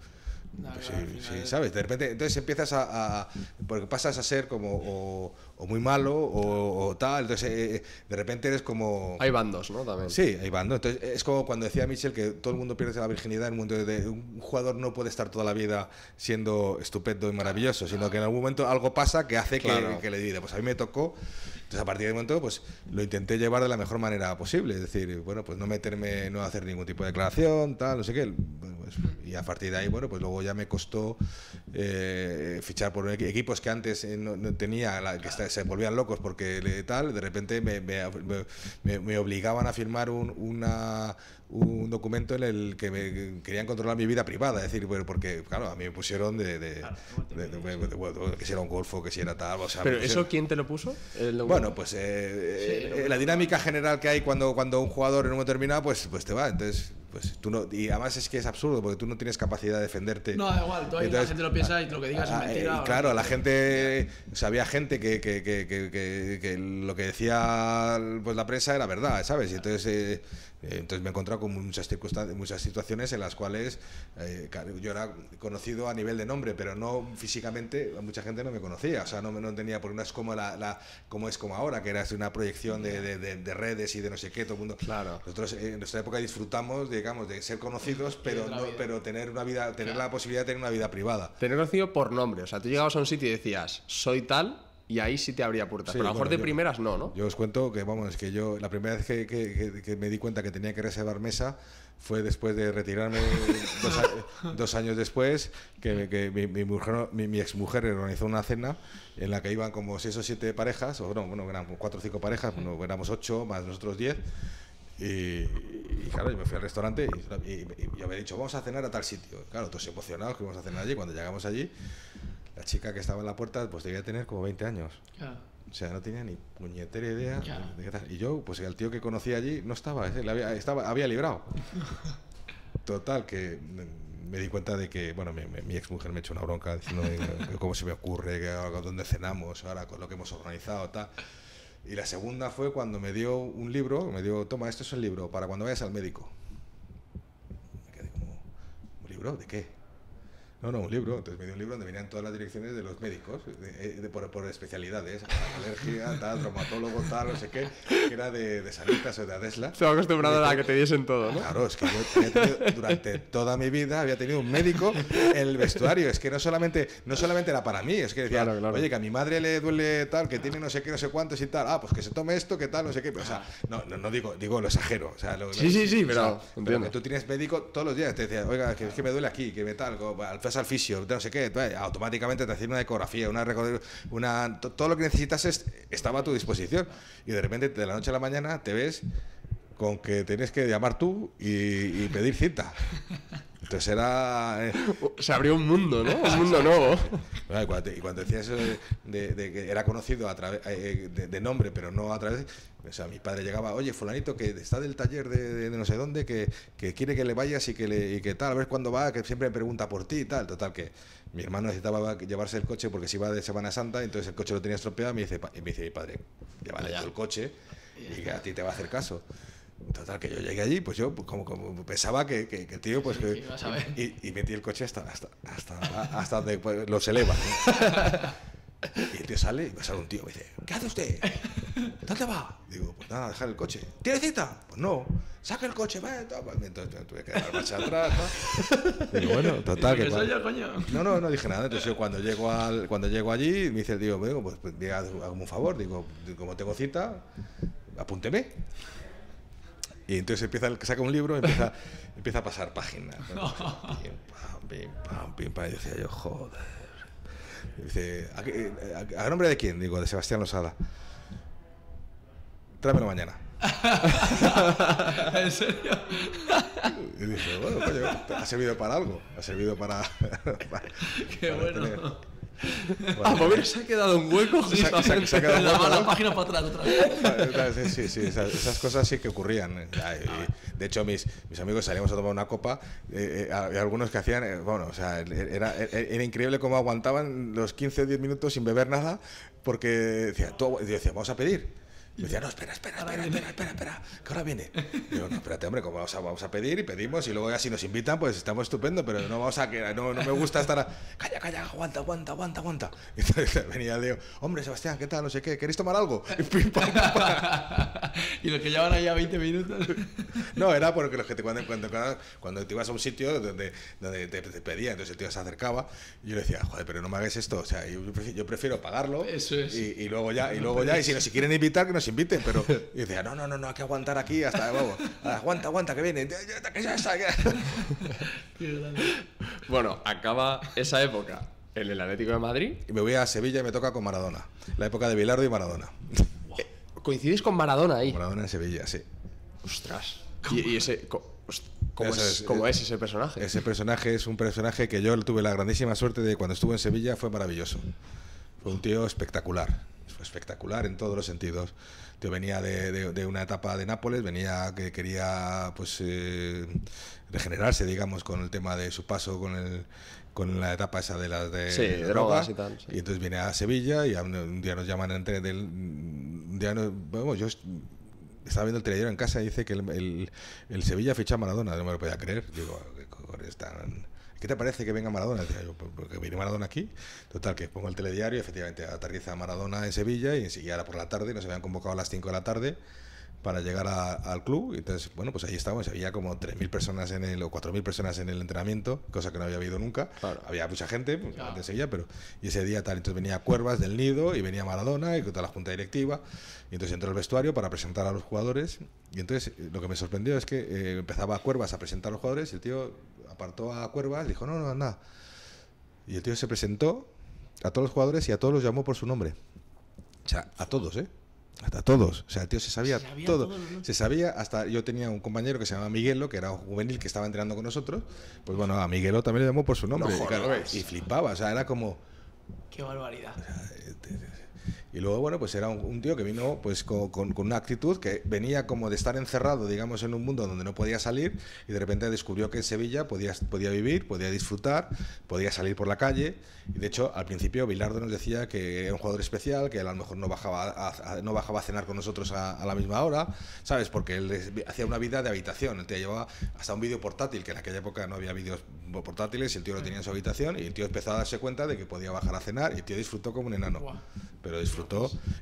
Pues sí, sí, ¿sabes? De repente, entonces empiezas a, a, Porque pasas a ser como o, o muy malo o, tal. Entonces, eh, eh, de repente eres como... Hay bandos, ¿no? También. Sí, hay bandos. Entonces, es como cuando decía Michel que todo el mundo pierde la virginidad en el mundo de... Un jugador no puede estar toda la vida siendo estupendo y maravilloso, sino que en algún momento algo pasa que hace que, le diga, pues a mí me tocó. Entonces, a partir de momento, pues lo intenté llevar de la mejor manera posible. Es decir, bueno, pues no meterme, no hacer ningún tipo de declaración, tal, no sé qué. Pues, y a partir de ahí, bueno, pues luego ya me costó eh, fichar por equipos que antes no, tenía, que está se volvían locos porque tal, de repente me, obligaban a firmar un, una, un documento en el que me querían controlar mi vida privada, es decir, porque, claro, a mí me pusieron de, que si era un golfo, que si era tal, o sea, ¿Pero eso quién te lo puso? bueno, pues eh, eh, eh, la dinámica general que hay cuando, cuando un jugador en un momento determinado, pues, pues te va, entonces pues tú no y además es que es absurdo porque tú no tienes capacidad de defenderte no da igual Entonces, la gente lo piensa y lo que digas es mentira y claro la gente había gente que, que, que, que, lo que decía pues la prensa era verdad sabes y entonces eh, eh, entonces me he encontrado con muchas, muchas situaciones en las cuales eh, yo era conocido a nivel de nombre, pero no físicamente, mucha gente no me conocía, o sea, no, no tenía, por unas como, la, como es como ahora, que era una proyección de, redes y de no sé qué, todo el mundo. Claro. Nosotros eh, en nuestra época disfrutamos, digamos, de ser conocidos, pero, pero tener una vida, tener la posibilidad de tener una vida privada. Tener conocido por nombre, o sea, tú llegabas a un sitio y decías, soy tal, y ahí sí te abría puertas. pero a lo mejor de primeras no, ¿no? Yo os cuento que, vamos, es que yo la primera vez que, que, me di cuenta que tenía que reservar mesa fue después de retirarme *laughs* dos, años después, que, mi, mi, mujer, mi, exmujer organizó una cena en la que iban como seis o siete parejas, o no, bueno, eran cuatro o cinco parejas, bueno, éramos ocho más nosotros diez. Y, claro, yo me fui al restaurante y, yo dicho, vamos a cenar a tal sitio. Claro, todos emocionados que vamos a cenar allí. Cuando llegamos allí, la chica que estaba en la puerta pues debía tener como 20 años. O sea, no tenía ni puñetera idea de qué Y yo, pues el tío que conocí allí no estaba, había, estaba, había librado. *laughs* Total, que me di cuenta de que, bueno, mi, mi ex mujer me echó una bronca diciendo cómo se me ocurre, dónde cenamos, ahora con lo que hemos organizado, tal. Y la segunda fue cuando me dio un libro, me dio, toma, esto es el libro, para cuando vayas al médico. Me quedé como, ¿un libro? ¿De qué? No, no, un libro. Entonces me dio un libro donde venían todas las direcciones de los médicos, de, eh, por, por, especialidades. Alergia, *laughs* tal, traumatólogo, tal, no sé qué. Que era de, de Sanitas o de Adesla. Estaba acostumbrado a que te diesen todo, ¿no? Claro, es que durante toda mi vida había tenido un médico en el vestuario. Es que no solamente, no solamente era para mí, es que decía, oye, que a mi madre le duele tal, que tiene no sé qué, no sé cuántos y tal. Ah, pues que se tome esto, que tal, no sé qué. o sea, no, digo, digo lo exagero. O sea, sí, sí, sí, pero, tú tienes médico todos los días. Te decía, oiga, que, es que me duele aquí, que me tal, al al fisio, no sé qué, eh, automáticamente te hacía una ecografía, una, una todo lo que necesitas estaba a tu disposición. Y de repente, de la noche a la mañana, te ves con que tienes que llamar tú y, y pedir cita. *laughs* Entonces era. Eh, *laughs* se abrió un mundo, ¿no? Un mundo nuevo. y, cuando decía eso de, que era conocido a través eh, de, nombre, pero no a través. O sea, mi padre llegaba, oye, fulanito, que está del taller de, no sé dónde, que, quiere que le vayas y que, que tal, a ver cuándo va, que siempre me pregunta por ti y tal. Total, que mi hermano necesitaba llevarse el coche porque si iba de Semana Santa, entonces el coche lo tenía estropeado y me dice, me dice mi padre, llévale el coche y que a ti te va a hacer caso. Total, que yo llegué allí, pues yo pues, como, pensaba que, el tío, pues *laughs* y, metí el coche hasta, hasta, hasta, donde pues, los eleva. *laughs* Y el tío sale y me sale un tío, me dice, ¿qué hace usted? ¿Dónde va? Digo, pues nada, dejar el coche. ¿Tiene cita? Pues no. Saca el coche, va. Entonces tuve que dar marcha atrás. ¿no? *laughs* bueno, total. Que yo, coño? No, no, no dije nada. Entonces yo cuando llego, al, cuando llego allí, me dice el tío, pues, pues, pues, un favor. Digo, como tengo cita, apúnteme. Y entonces empieza el saca un libro, empieza, *laughs* empieza a pasar páginas. Y Pim, Y decía yo, joder. dice, ¿a, nombre de quién? Digo, de Sebastián Lozada. Tráemelo mañana. *laughs* ¿En serio? Y dice, bueno, ha servido para algo. Ha servido para. *laughs* Qué bueno. Ah, pues a mover se ha quedado un hueco. Se, ha, quedado la, página para atrás otra vez. Sí, sí, esas, cosas sí que ocurrían. Ah, de hecho, mis, mis amigos salíamos a tomar una copa eh, eh, algunos que hacían, eh, bueno, o sea, era, era, increíble cómo aguantaban los 15 o 10 minutos sin beber nada porque decía, decía, vamos a pedir. Me decía, no, espera, espera, espera, espera, espera, que ahora viene. Digo, no, espérate, hombre, vamos a, pedir y pedimos y luego ya si nos invitan, pues estamos estupendo, pero no vamos a que no, no me gusta estar a, calla, calla, aguanta, aguanta, aguanta, aguanta. *laughs* Y entonces venía Leo, hombre, Sebastián, ¿qué tal? No sé qué, ¿queréis tomar algo? *laughs* Y, pim, pam, pam. *laughs* y los que llevan a 20 minutos. no, era porque los que te cuando, cuando, te ibas a un sitio donde, donde te, te, pedía, entonces el tío se acercaba y yo le decía, joder, pero no me hagas esto, o sea, yo prefiero, pagarlo Eso es. y, luego ya, y luego ya, y si nos quieren invitar, que nos inviten, pero *laughs* y decía, no, no, no, no, hay que aguantar aquí hasta, luego. aguanta, aguanta, que viene. bueno, acaba esa época en el Atlético de Madrid. Y me voy a Sevilla y me toca con Maradona, la época de Bilardo y Maradona. Eh, Coincidís con Maradona ahí. Maradona en Sevilla, sí. Ostras. Y, ese... ¿Cómo, es, ¿Cómo, eh, es, ese personaje? Ese personaje es un personaje que yo tuve la grandísima suerte de cuando estuve en Sevilla, fue maravilloso. Fue un tío espectacular fue espectacular en todos los sentidos. Yo venía de, de, una etapa de Nápoles, venía que quería pues eh, regenerarse, digamos, con el tema de su paso con el con la etapa esa de las de, drogas y tal. Y entonces viene a Sevilla y un día nos llaman entre del día yo estaba viendo el trayero en casa y dice que el, el, Sevilla ficha a Maradona, no me lo podía creer. Digo, con esta ¿qué te parece que venga Maradona? yo, pues, porque viene Maradona aquí. Total, que pongo el telediario efectivamente aterriza Maradona en Sevilla y enseguida por la tarde, nos habían convocado a las 5 de la tarde para llegar al club. Y entonces, bueno, pues ahí estábamos. Había como 3.000 personas en el, o 4.000 personas en el entrenamiento, cosa que no había habido nunca. Había mucha gente, pues, de pero. Y ese día tal. Entonces venía Cuervas del Nido y venía Maradona y toda la junta directiva. Y entonces entró al vestuario para presentar a los jugadores. Y entonces eh, lo que me sorprendió es que eh, empezaba Cuervas a presentar a los jugadores y el tío apartó a Cuervas y dijo: No, no, nada Y el tío se presentó a todos los jugadores y a todos los llamó por su nombre. O sea, a todos, ¿eh? Hasta todos. O sea, el tío se sabía, todo. Se sabía, hasta yo tenía un compañero que se llamaba Miguelo, que era un juvenil que estaba entrenando con nosotros. Pues bueno, a Miguelo también le llamó por su nombre. y, flipaba, o sea, era como. Qué barbaridad. Eh, y luego, bueno, pues era un, tío que vino pues con, una actitud que venía como de estar encerrado, digamos, en un mundo donde no podía salir y de repente descubrió que en Sevilla podía, podía vivir, podía disfrutar, podía salir por la calle. Y de hecho, al principio, Bilardo nos decía que era un jugador especial, que él a lo mejor no bajaba a, no bajaba a cenar con nosotros a, la misma hora, ¿sabes? Porque él hacía una vida de habitación. El tío llevaba hasta un vídeo portátil, que en aquella época no había vídeos portátiles, y el tío lo tenía en su habitación y el tío empezó a darse cuenta de que podía bajar a cenar y el tío disfrutó como un enano. Pero disfrutó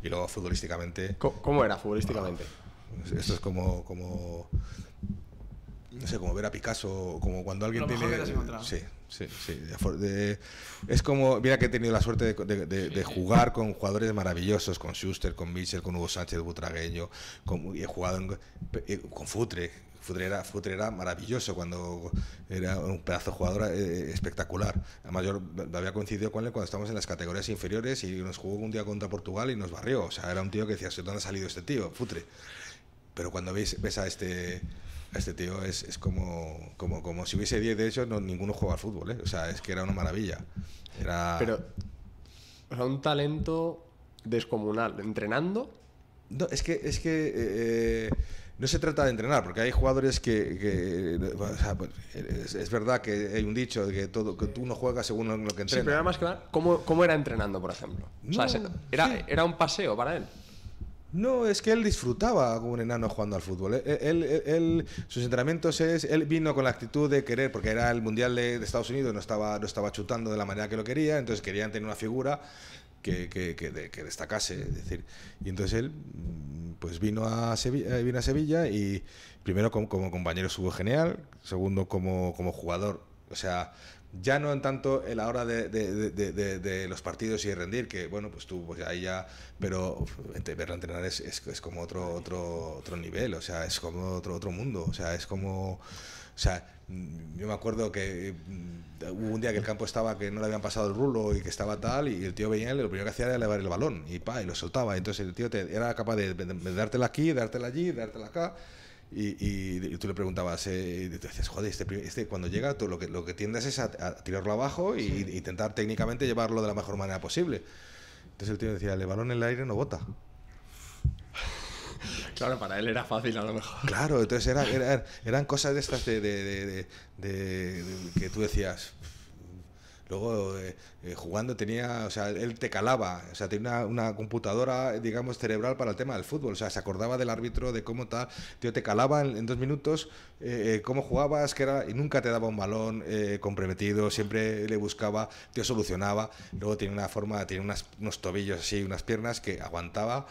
y luego futbolísticamente... ¿Cómo, era futbolísticamente? Ah, esto es como, como no sé, como ver a Picasso, como cuando alguien tiene. sí, sí, sí. es como, mira que he tenido la suerte de, jugar con jugadores maravillosos, con Schuster, con Mitchell, con Hugo Sánchez Butragueño, y he jugado eh, con Futre, Futre era maravilloso cuando era un pedazo de jugador eh, eh, espectacular. Además, mayor había coincidido con él cuando estábamos en las categorías inferiores y nos jugó un día contra Portugal y nos barrió. O sea, era un tío que decía ¿dónde ha salido este tío? Futre. Pero cuando ves, ves a este a este tío es, es como, como, como, si hubiese 10 de ellos, no, ninguno juega al fútbol. Eh. O sea, es que era una maravilla. Era... Pero, un talento descomunal. ¿Entrenando? No, es que, es que no se trata de entrenar, porque hay jugadores que... Pues, es, verdad que hay un dicho de que, todo, que tú no juegas según lo que entrenas. pero era ¿cómo, ¿cómo, era entrenando, por ejemplo? era, era un paseo para él. No, es que él disfrutaba como un enano jugando al fútbol. Él, sus entrenamientos es, él vino con la actitud de querer, porque era el mundial de, Estados Unidos, no estaba, no estaba chutando de la manera que lo quería, entonces querían tener una figura que, que, que, destacase. Es decir, y entonces él mm, pues vino a Sevilla, eh, vino a Sevilla y primero como, como compañero estuvo genial, segundo como, como, jugador. O sea, ya no en tanto en la hora de, de, de, los partidos y rendir, que bueno, pues tú pues ahí ya, pero verlo entrenar es, es, es, como otro, otro, otro nivel, o sea, es como otro, otro mundo, o sea, es como... O sea, yo me acuerdo que eh, hubo un día que el campo estaba que no le habían pasado el rulo y que estaba tal, y el tío venía y lo primero que hacía era elevar el balón y pa, y lo soltaba. Entonces el tío te, era capaz de, dártelo aquí, dártelo allí, dártelo acá. Y, tú le preguntabas, eh, y tú dices, joder, este, este, cuando llega, tú lo que, lo que tiendes es a, tirarlo abajo e intentar técnicamente llevarlo de la mejor manera posible. Entonces el tío decía, el balón en el aire no bota claro, para él era fácil a lo mejor. Claro, entonces era, eran cosas de estas de, que tú decías. Luego, eh, eh, jugando tenía, o sea, él te calaba, o sea, tenía una, una, computadora, digamos, cerebral para el tema del fútbol, o sea, se acordaba del árbitro, de cómo tal, tío, te calaba en, dos minutos eh, eh, cómo jugabas, que era, y nunca te daba un balón comprometido, siempre le buscaba, tío, solucionaba, luego tiene una forma, tiene unas, unos tobillos así, unas piernas que aguantaba,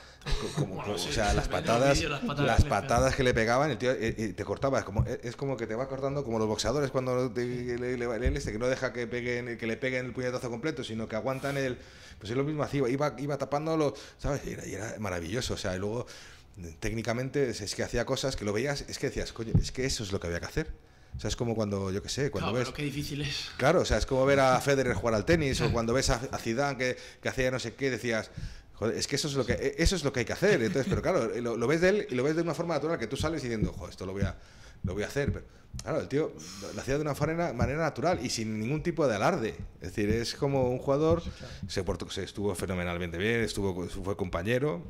como, *laughs* o sea, las patadas, las patadas, que le pegaban, el tío te cortaba, es como, es como que te va cortando como los boxeadores cuando le, le, este, que no deja que, peguen, que le peguen el puñetazo completo sino que aguantan el. Pues es lo mismo así iba, iba tapándolo, ¿sabes? Y era, maravilloso, o sea, y luego técnicamente es que hacía cosas que lo veías, es que decías, coño, es que eso es lo que había que hacer. O sea, es como cuando, yo qué sé, cuando claro, ves... Pero qué difícil es. Claro, o sea, es como ver a Federer jugar al tenis o *laughs* cuando ves a, Zidane que, que hacía no sé qué, decías, Joder, es que eso es lo que e, eso es lo que hay que hacer. Entonces, pero claro, lo, ves de él y lo ves de una forma natural que tú sales diciendo, joder, esto lo voy a lo voy a hacer. Pero, claro, el tío lo hacía de una manera, manera natural y sin ningún tipo de alarde. Es decir, es como un jugador, se, se estuvo fenomenalmente bien, estuvo, fue compañero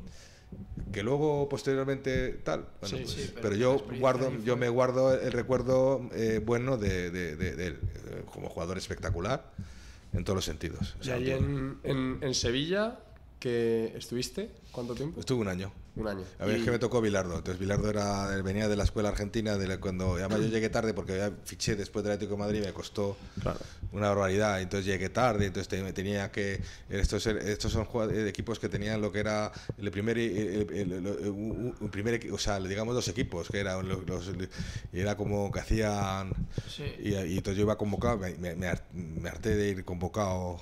que luego posteriormente tal pues, pero, yo guardo yo me guardo el, recuerdo eh, bueno de, él eh, como jugador espectacular en todos los sentidos y ahí en, en, en, Sevilla que estuviste cuánto tiempo estuve un año año. A ver, es que me tocó Bilardo. Entonces Bilardo era, venía de la escuela argentina, de cuando además yo llegué tarde porque fiché después del Atlético de Madrid, y me costó una barbaridad. Entonces llegué tarde, entonces me tenía que... Estos, er, estos son eh, equipos que tenían lo que era el primer... Eh, el, eh, primer o sea, digamos dos equipos, que eran los, era como que hacían... Y, entonces yo iba convocado, me, me, harté de ir convocado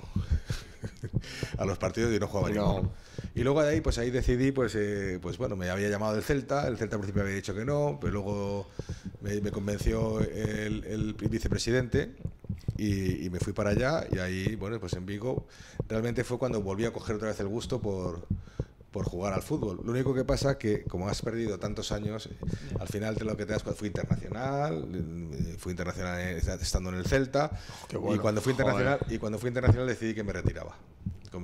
*laughs* a los partidos y no jugaba no. Y luego de ahí, pues ahí decidí, pues, eh, pues bueno, me había llamado del Celta, el Celta al principio había dicho que no, pero luego me, convenció el, vicepresidente y, me fui para allá y ahí, bueno, pues en Vigo realmente fue cuando volví a coger otra vez el gusto por, por jugar al fútbol. Lo único que pasa es que como has perdido tantos años, al final te lo que te das fui internacional, eh, fui internacional eh, estando en el Celta oh, y cuando fui internacional y cuando fui internacional decidí que me retiraba.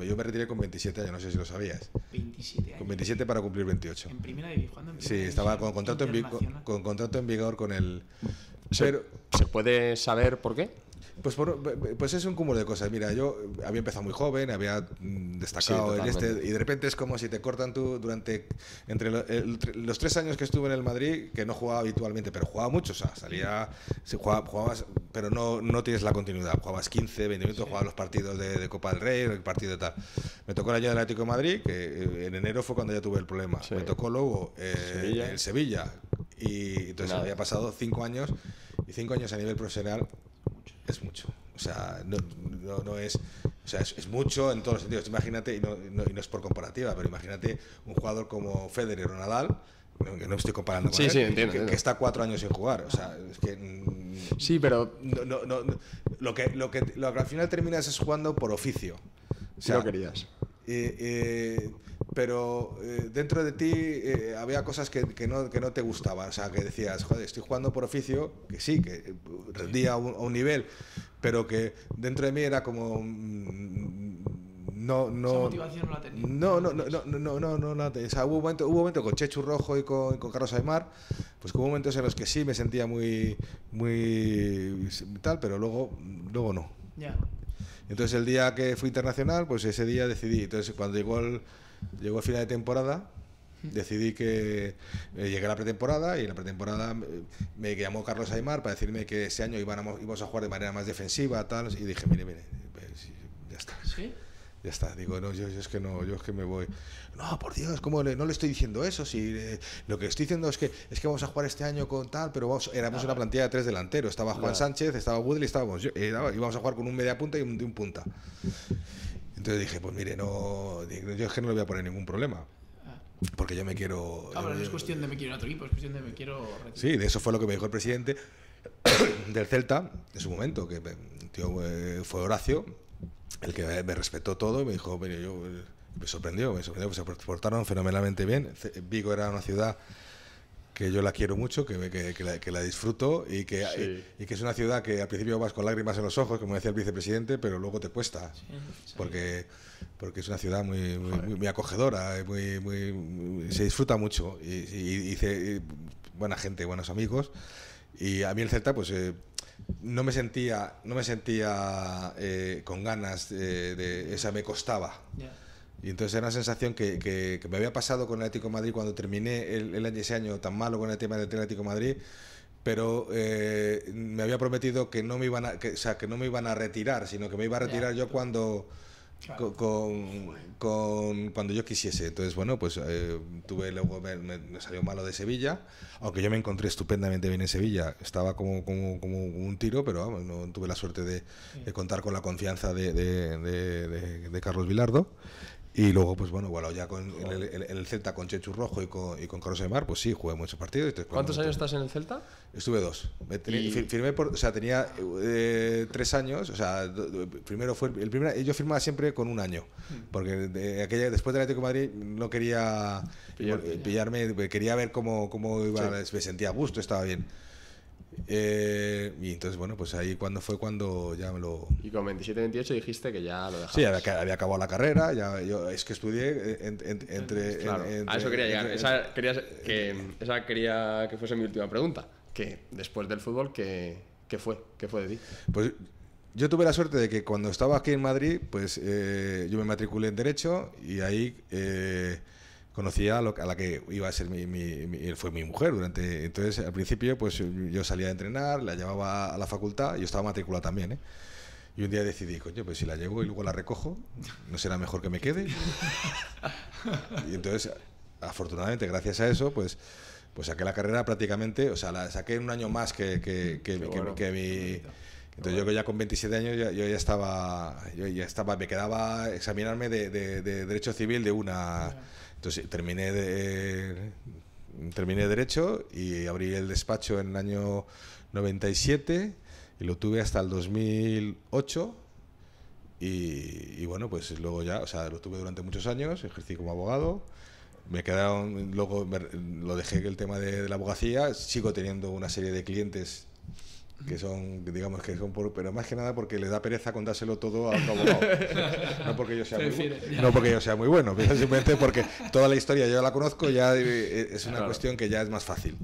Yo me retiré con 27 años, no sé si lo sabías. 27 años. Con 27 para cumplir 28. ¿En primera división? sí, estaba con contrato, en, con, en vigor con el... ¿Se puede saber por qué? Pues, pues, es un cúmulo de cosas. Mira, yo había empezado muy joven, había mm, destacado este, y de repente es como si te cortan tú durante entre los tres años que estuve en el Madrid, que no jugaba habitualmente, pero jugaba mucho, o sea, salía, jugabas, pero no, no tienes la continuidad. Jugabas 15, 20 minutos, jugabas los partidos de, Copa del Rey, el partido de tal. Me tocó el año del Atlético de Madrid, que eh, en enero fue cuando ya tuve el problema. Me tocó luego eh, Sevilla. el Sevilla, y entonces había pasado cinco años y cinco años a nivel profesional es mucho. O sea, no, es. O sea, es, mucho en todos los sentidos. Imagínate, y no, y no, es por comparativa, pero imagínate un jugador como Federer o Nadal, que no estoy comparando con que, está cuatro años sin jugar. O sea, es que. Mm, sí, pero. lo, que, lo, que, al final terminas es jugando por oficio. si lo querías pero eh, dentro de ti eh, había cosas que, no, que no te gustaban, o sea, que decías, joder, estoy jugando por oficio, que sí, que rendía a un, nivel, pero que dentro de mí era como... Mm, no, no. motivación no la tenía. No, no, no, no, no, no, no, no o sea, hubo momentos con Chechu Rojo y con, Carlos Aymar, pues hubo momentos en los que sí me sentía muy, muy tal, pero luego, luego no. Ya. Entonces el día que fui internacional, pues ese día decidí. Entonces cuando llegó el, llegó el final de temporada, decidí que eh, llegué a la pretemporada y en la pretemporada eh, me, llamó Carlos Aymar para decirme que ese año íbamos, íbamos a jugar de manera más defensiva, tal, y dije, mire, mire, eh, pues, ya está. ¿Sí? Ya está, digo, no, yo, es que no, yo es que me voy. No, por Dios, ¿cómo no le estoy diciendo eso? Si eh, lo que estoy diciendo es que es que vamos a jugar este año con tal, pero vamos, éramos una plantilla de tres delanteros. Estaba Juan Sánchez, estaba Woodley, estábamos eh, íbamos a jugar con un media punta y un, un punta. Entonces dije, pues mire, no, yo es que no le voy a poner ningún problema. Ah. Porque yo me quiero. Claro, ah, es cuestión de me quiero en otro equipo, es cuestión de me quiero. Sí, de eso fue lo que me dijo el presidente del Celta en su momento, que eh, fue Horacio, el que me respetó todo, me dijo, yo eh", me sorprendió, me sorprendió, pues se portaron fenomenalmente bien. Vigo era una ciudad que yo la quiero mucho, que, la, disfruto y que, y, que es una ciudad que al principio vas con lágrimas en los ojos, como decía el vicepresidente, pero luego te cuesta, porque porque es una ciudad muy, muy, acogedora, eh, muy, se disfruta mucho y, dice buena gente, buenos amigos. Y a mí el Celta, pues... Eh, no me sentía, no me sentía eh, con ganas eh, de, esa me costaba. Y entonces era una sensación que, que, me había pasado con el Atlético Madrid cuando terminé el, el, ese año tan malo con el tema del Atlético Madrid, pero eh, me había prometido que no me iban a, que, o sea, que no me iban a retirar, sino que me iba a retirar yo cuando con, con, cuando yo quisiese. Entonces, bueno, pues eh, tuve luego, me, salió malo de Sevilla, aunque yo me encontré estupendamente bien en Sevilla, estaba como, como, un tiro, pero no tuve la suerte de, contar con la confianza de, de Carlos Vilardo. Y luego, pues bueno, bueno ya con el, Celta con Chechu Rojo y con, y con Carlos pues sí, jugué muchos partidos. ¿Cuántos años estás en el Celta? Estuve dos. Firmé por, o sea, tenía eh, tres años, o sea, primero fue, el primer, yo firmaba siempre con un año, mm. porque aquella, después del Atlético de Madrid no quería eh, pillarme, quería ver cómo, iba, me sentía a gusto, estaba bien. Eh, y entonces, bueno, pues ahí cuando fue cuando ya me lo... Y con 27, 28 dijiste que ya lo dejaste. Sí, había, acabado la carrera, ya, yo es que estudié entre, claro. A eso quería llegar, esa, quería, eh, que, esa quería que fuese mi última pregunta, que después del fútbol, ¿qué, qué fue? ¿Qué fue de ti? Pues yo tuve la suerte de que cuando estaba aquí en Madrid, pues eh, yo me matriculé en Derecho y ahí... Eh, conocía a, la que iba a ser mi, fue mi mujer durante entonces al principio pues yo salía a entrenar la llevaba a la facultad yo estaba matriculada también ¿eh? y un día decidí coño pues si la llevo y luego la recojo no será mejor que me quede *laughs* y entonces afortunadamente gracias a eso pues pues saqué la carrera prácticamente o sea la saqué un año más que que, que, mi entonces yo ya con 27 años yo ya estaba, yo ya estaba, me quedaba examinarme de, derecho civil de una, entonces terminé de, terminé derecho y abrí el despacho en el año 97 y lo tuve hasta el 2008 y, y bueno, pues luego ya, o sea, lo tuve durante muchos años, ejercí como abogado me quedaron, luego lo dejé el tema de, la abogacía, sigo teniendo una serie de clientes que son, digamos que son por, pero más que nada porque le da pereza contárselo todo a otro *laughs* No porque yo sea muy bueno, no porque yo sea *laughs* muy bueno, simplemente porque toda la historia yo la conozco, ya eh, eh, es una cuestión que ya es más fácil.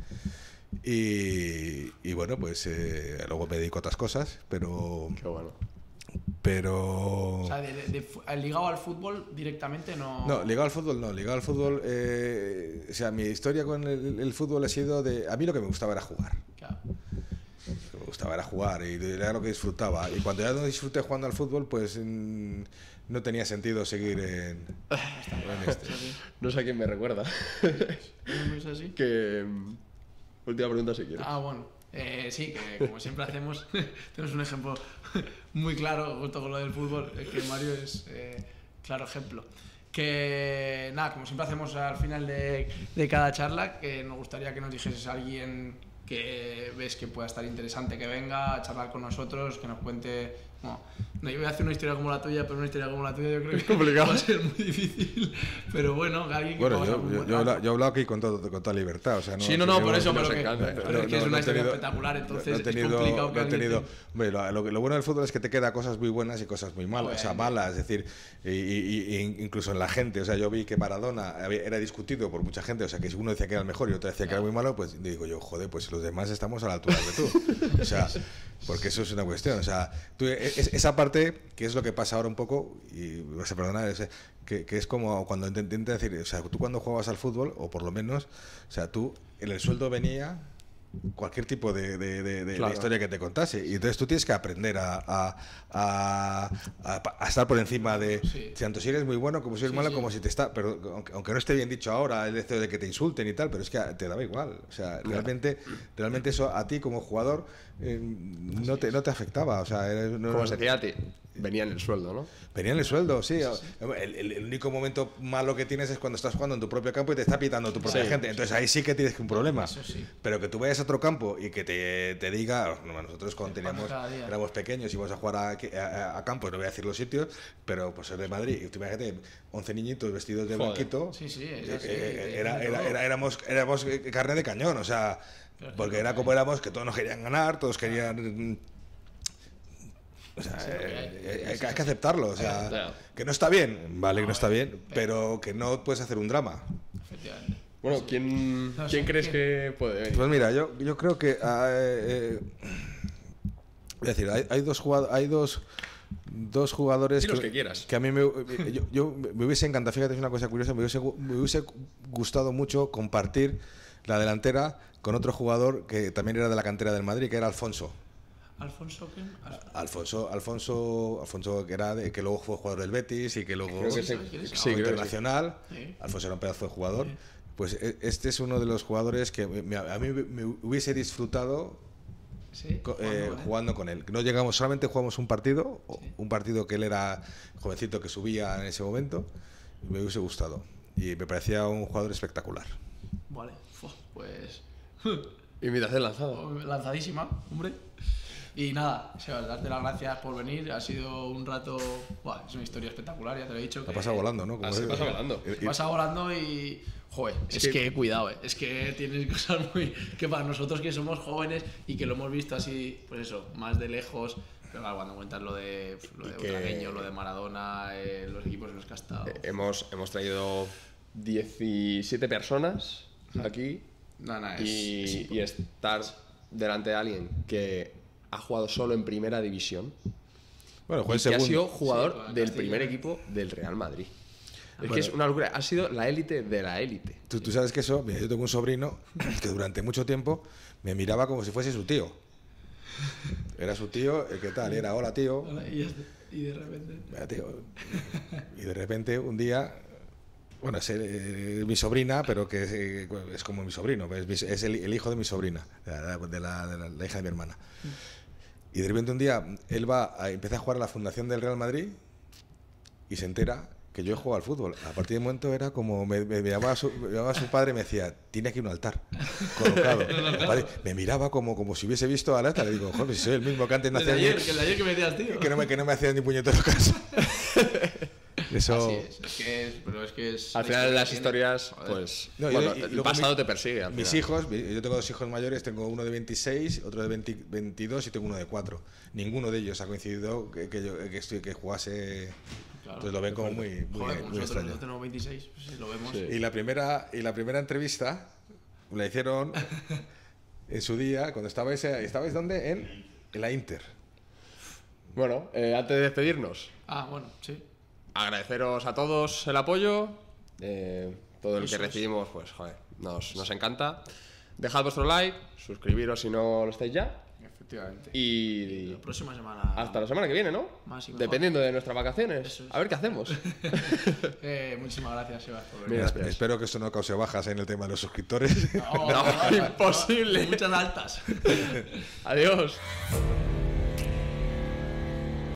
Y, bueno, pues eh, luego me dedico a otras cosas, pero Qué bueno. Pero. O sea, ligado al fútbol directamente no. No, ligado al fútbol no. Ligado al fútbol. o sea, mi historia con el, el, fútbol ha sido de. A mí lo que me gustaba era jugar. Claro me gustaba era jugar y era lo que disfrutaba. Y cuando ya no disfruté jugando al fútbol, pues mm, no tenía sentido seguir en, este. *laughs* No sé a quién me recuerda. *laughs* ¿No es así? Que. Mm, última pregunta si quieres. Ah, bueno. Eh, sí, que como siempre hacemos, *laughs* tenemos un ejemplo muy claro, junto con lo del fútbol, eh, que Mario es eh, claro ejemplo. Que nada, como siempre hacemos al final de, de cada charla, que nos gustaría que nos dijese alguien que ves que pueda estar interesante que venga a charlar con nosotros, que nos cuente no, no, yo voy a hacer una historia como la tuya, pero una historia como la tuya yo creo es que complicado. va a ser muy difícil. Pero bueno, alguien yo, he hablado aquí con, toda libertad. O sea, no, sí, no, no, por eso, pero, que, es que es una historia espectacular, entonces es complicado lo, bueno del fútbol es que te queda cosas muy buenas y cosas muy malas, o sea, malas, es decir, incluso en la gente. O sea, yo vi que Maradona era discutido por mucha gente, o sea, que si uno decía que era el mejor y otro decía que era muy malo, pues digo yo, joder, pues los demás estamos a la altura de tú. O sea, porque eso es una cuestión. O sea, tú esa parte, que es lo que pasa ahora un poco, y vas a que, es como cuando intenté decir, o sea, tú cuando jugabas al fútbol, o por lo menos, o sea, tú, el sueldo venía cualquier tipo de, historia que te contase. Y entonces tú tienes que aprender a, estar por encima de Si tanto si eres muy bueno como si eres malo, como si te está. Pero aunque, no esté bien dicho ahora el deseo de que te insulten y tal, pero es que te daba igual. O sea, realmente, realmente eso a ti como jugador eh, no, te, no te afectaba. O sea, como decía a ti, Venía en el sueldo, ¿no? Venía en el sueldo, sí. El, único momento malo que tienes es cuando estás jugando en tu propio campo y te está pitando tu propia gente. Entonces ahí sí que tienes un problema. Eso sí. Pero que tú vayas a otro campo y que te, diga, nosotros cuando teníamos, éramos pequeños, y íbamos a jugar a, campo, no voy a decir los sitios, pero pues ser de Madrid. Y tú imagínate, 11 niñitos vestidos de Sí, sí, eh, era, eh, era, éramos, éramos carne de cañón, o sea, porque era eh. como éramos, que todos nos querían ganar, todos querían hay, que aceptarlo. O sea, que no está bien, vale, que no está bien, eh, pero eh. que no puedes hacer un drama. Efectivamente. Bueno, ¿quién, ¿quién crees que puede Pues mira, yo, yo creo que. Ah, eh, decir, hay, dos jugadores. Hay dos, jugadores que, a mí me, hubiese encantado, fíjate, es una cosa curiosa, me hubiese gustado mucho compartir la delantera con otro jugador que también era de la cantera del Madrid, que era Alfonso. Alfonso, Alfonso, Alfonso, Alfonso que, era que luego fue jugador del Betis y que luego que internacional. Alfonso era un pedazo de jugador. Pues e, este es uno de los jugadores que a mí me hubiese disfrutado eh, jugando, con él. No llegamos, solamente jugamos un partido, un partido que él era jovencito que subía en ese momento, me hubiese gustado. Y me parecía un jugador espectacular. Vale, pues. *laughs* Invitación lanzada. *laughs* Lanzadísima, hombre. Y nada, a darte las gracias por venir. Ha sido un rato. es una historia espectacular, ya te lo he dicho. Ha pasado volando, ¿no? Ha ah, pasado volando. Ha eh, eh. pasado volando y. Joder, es, que... cuidado, eh. es que tienes *laughs* cosas muy. que para nosotros que somos jóvenes y que lo hemos visto así, pues eso, más de lejos. Pero claro, cuando cuentas lo de, lo de lo de Maradona, eh, los equipos en los que estado. Hemos, hemos traído 17 personas aquí. y, es y estar delante de alguien que ha jugado solo en primera división. Bueno, y ha sido jugador del primer equipo del Real Madrid. Es que es una locura. Ha sido la élite de la élite. Tú, sabes que eso, mira, yo tengo un sobrino que durante mucho tiempo me miraba como si fuese su tío. Era su tío, eh, ¿qué tal? Era, hola tío. y, de repente. Y de repente un día bueno, es eh, mi sobrina, pero que es, eh, como mi sobrino, es, el, hijo de mi sobrina, de la hija de mi hermana. Y de repente un día él va a, empezar a jugar a la fundación del Real Madrid y se entera que yo he jugado al fútbol. A partir de momento era como me, llamaba, su, su, padre y me decía, tiene aquí un altar colocado. *laughs* me miraba como, como si hubiese visto al Lata. Le digo, joder, si soy el mismo que antes no ayer, que, que, me tío. que no me, que no me hacía ni puñetero *laughs* Eso... Al final las historias, pues... No, el pasado te persigue. mis hijos, yo tengo dos hijos mayores, tengo uno de 26, otro de 22 y tengo uno de 4. Ninguno de ellos ha coincidido que, yo, estoy, que jugase... lo ven como muy, muy, Joder, extraño. 26, pues lo vemos. Y, la primera, y la primera entrevista la hicieron *laughs* en su día, cuando estabais, eh, ¿estabais dónde? En, la Inter. Bueno, eh, antes de despedirnos. Ah, bueno, sí agradeceros a todos el apoyo. Eh, todo el que recibimos, pues joder, nos, nos encanta. Dejad vuestro like, suscribiros si no lo estáis ya. Efectivamente. Y, próxima semana. Hasta la semana que viene, ¿no? Dependiendo de nuestras vacaciones. A ver qué hacemos. *laughs* Eh, muchísimas gracias, Espero que esto no cause bajas en el tema de los suscriptores. No, *laughs* *laughs* imposible. muchas altas. Adiós.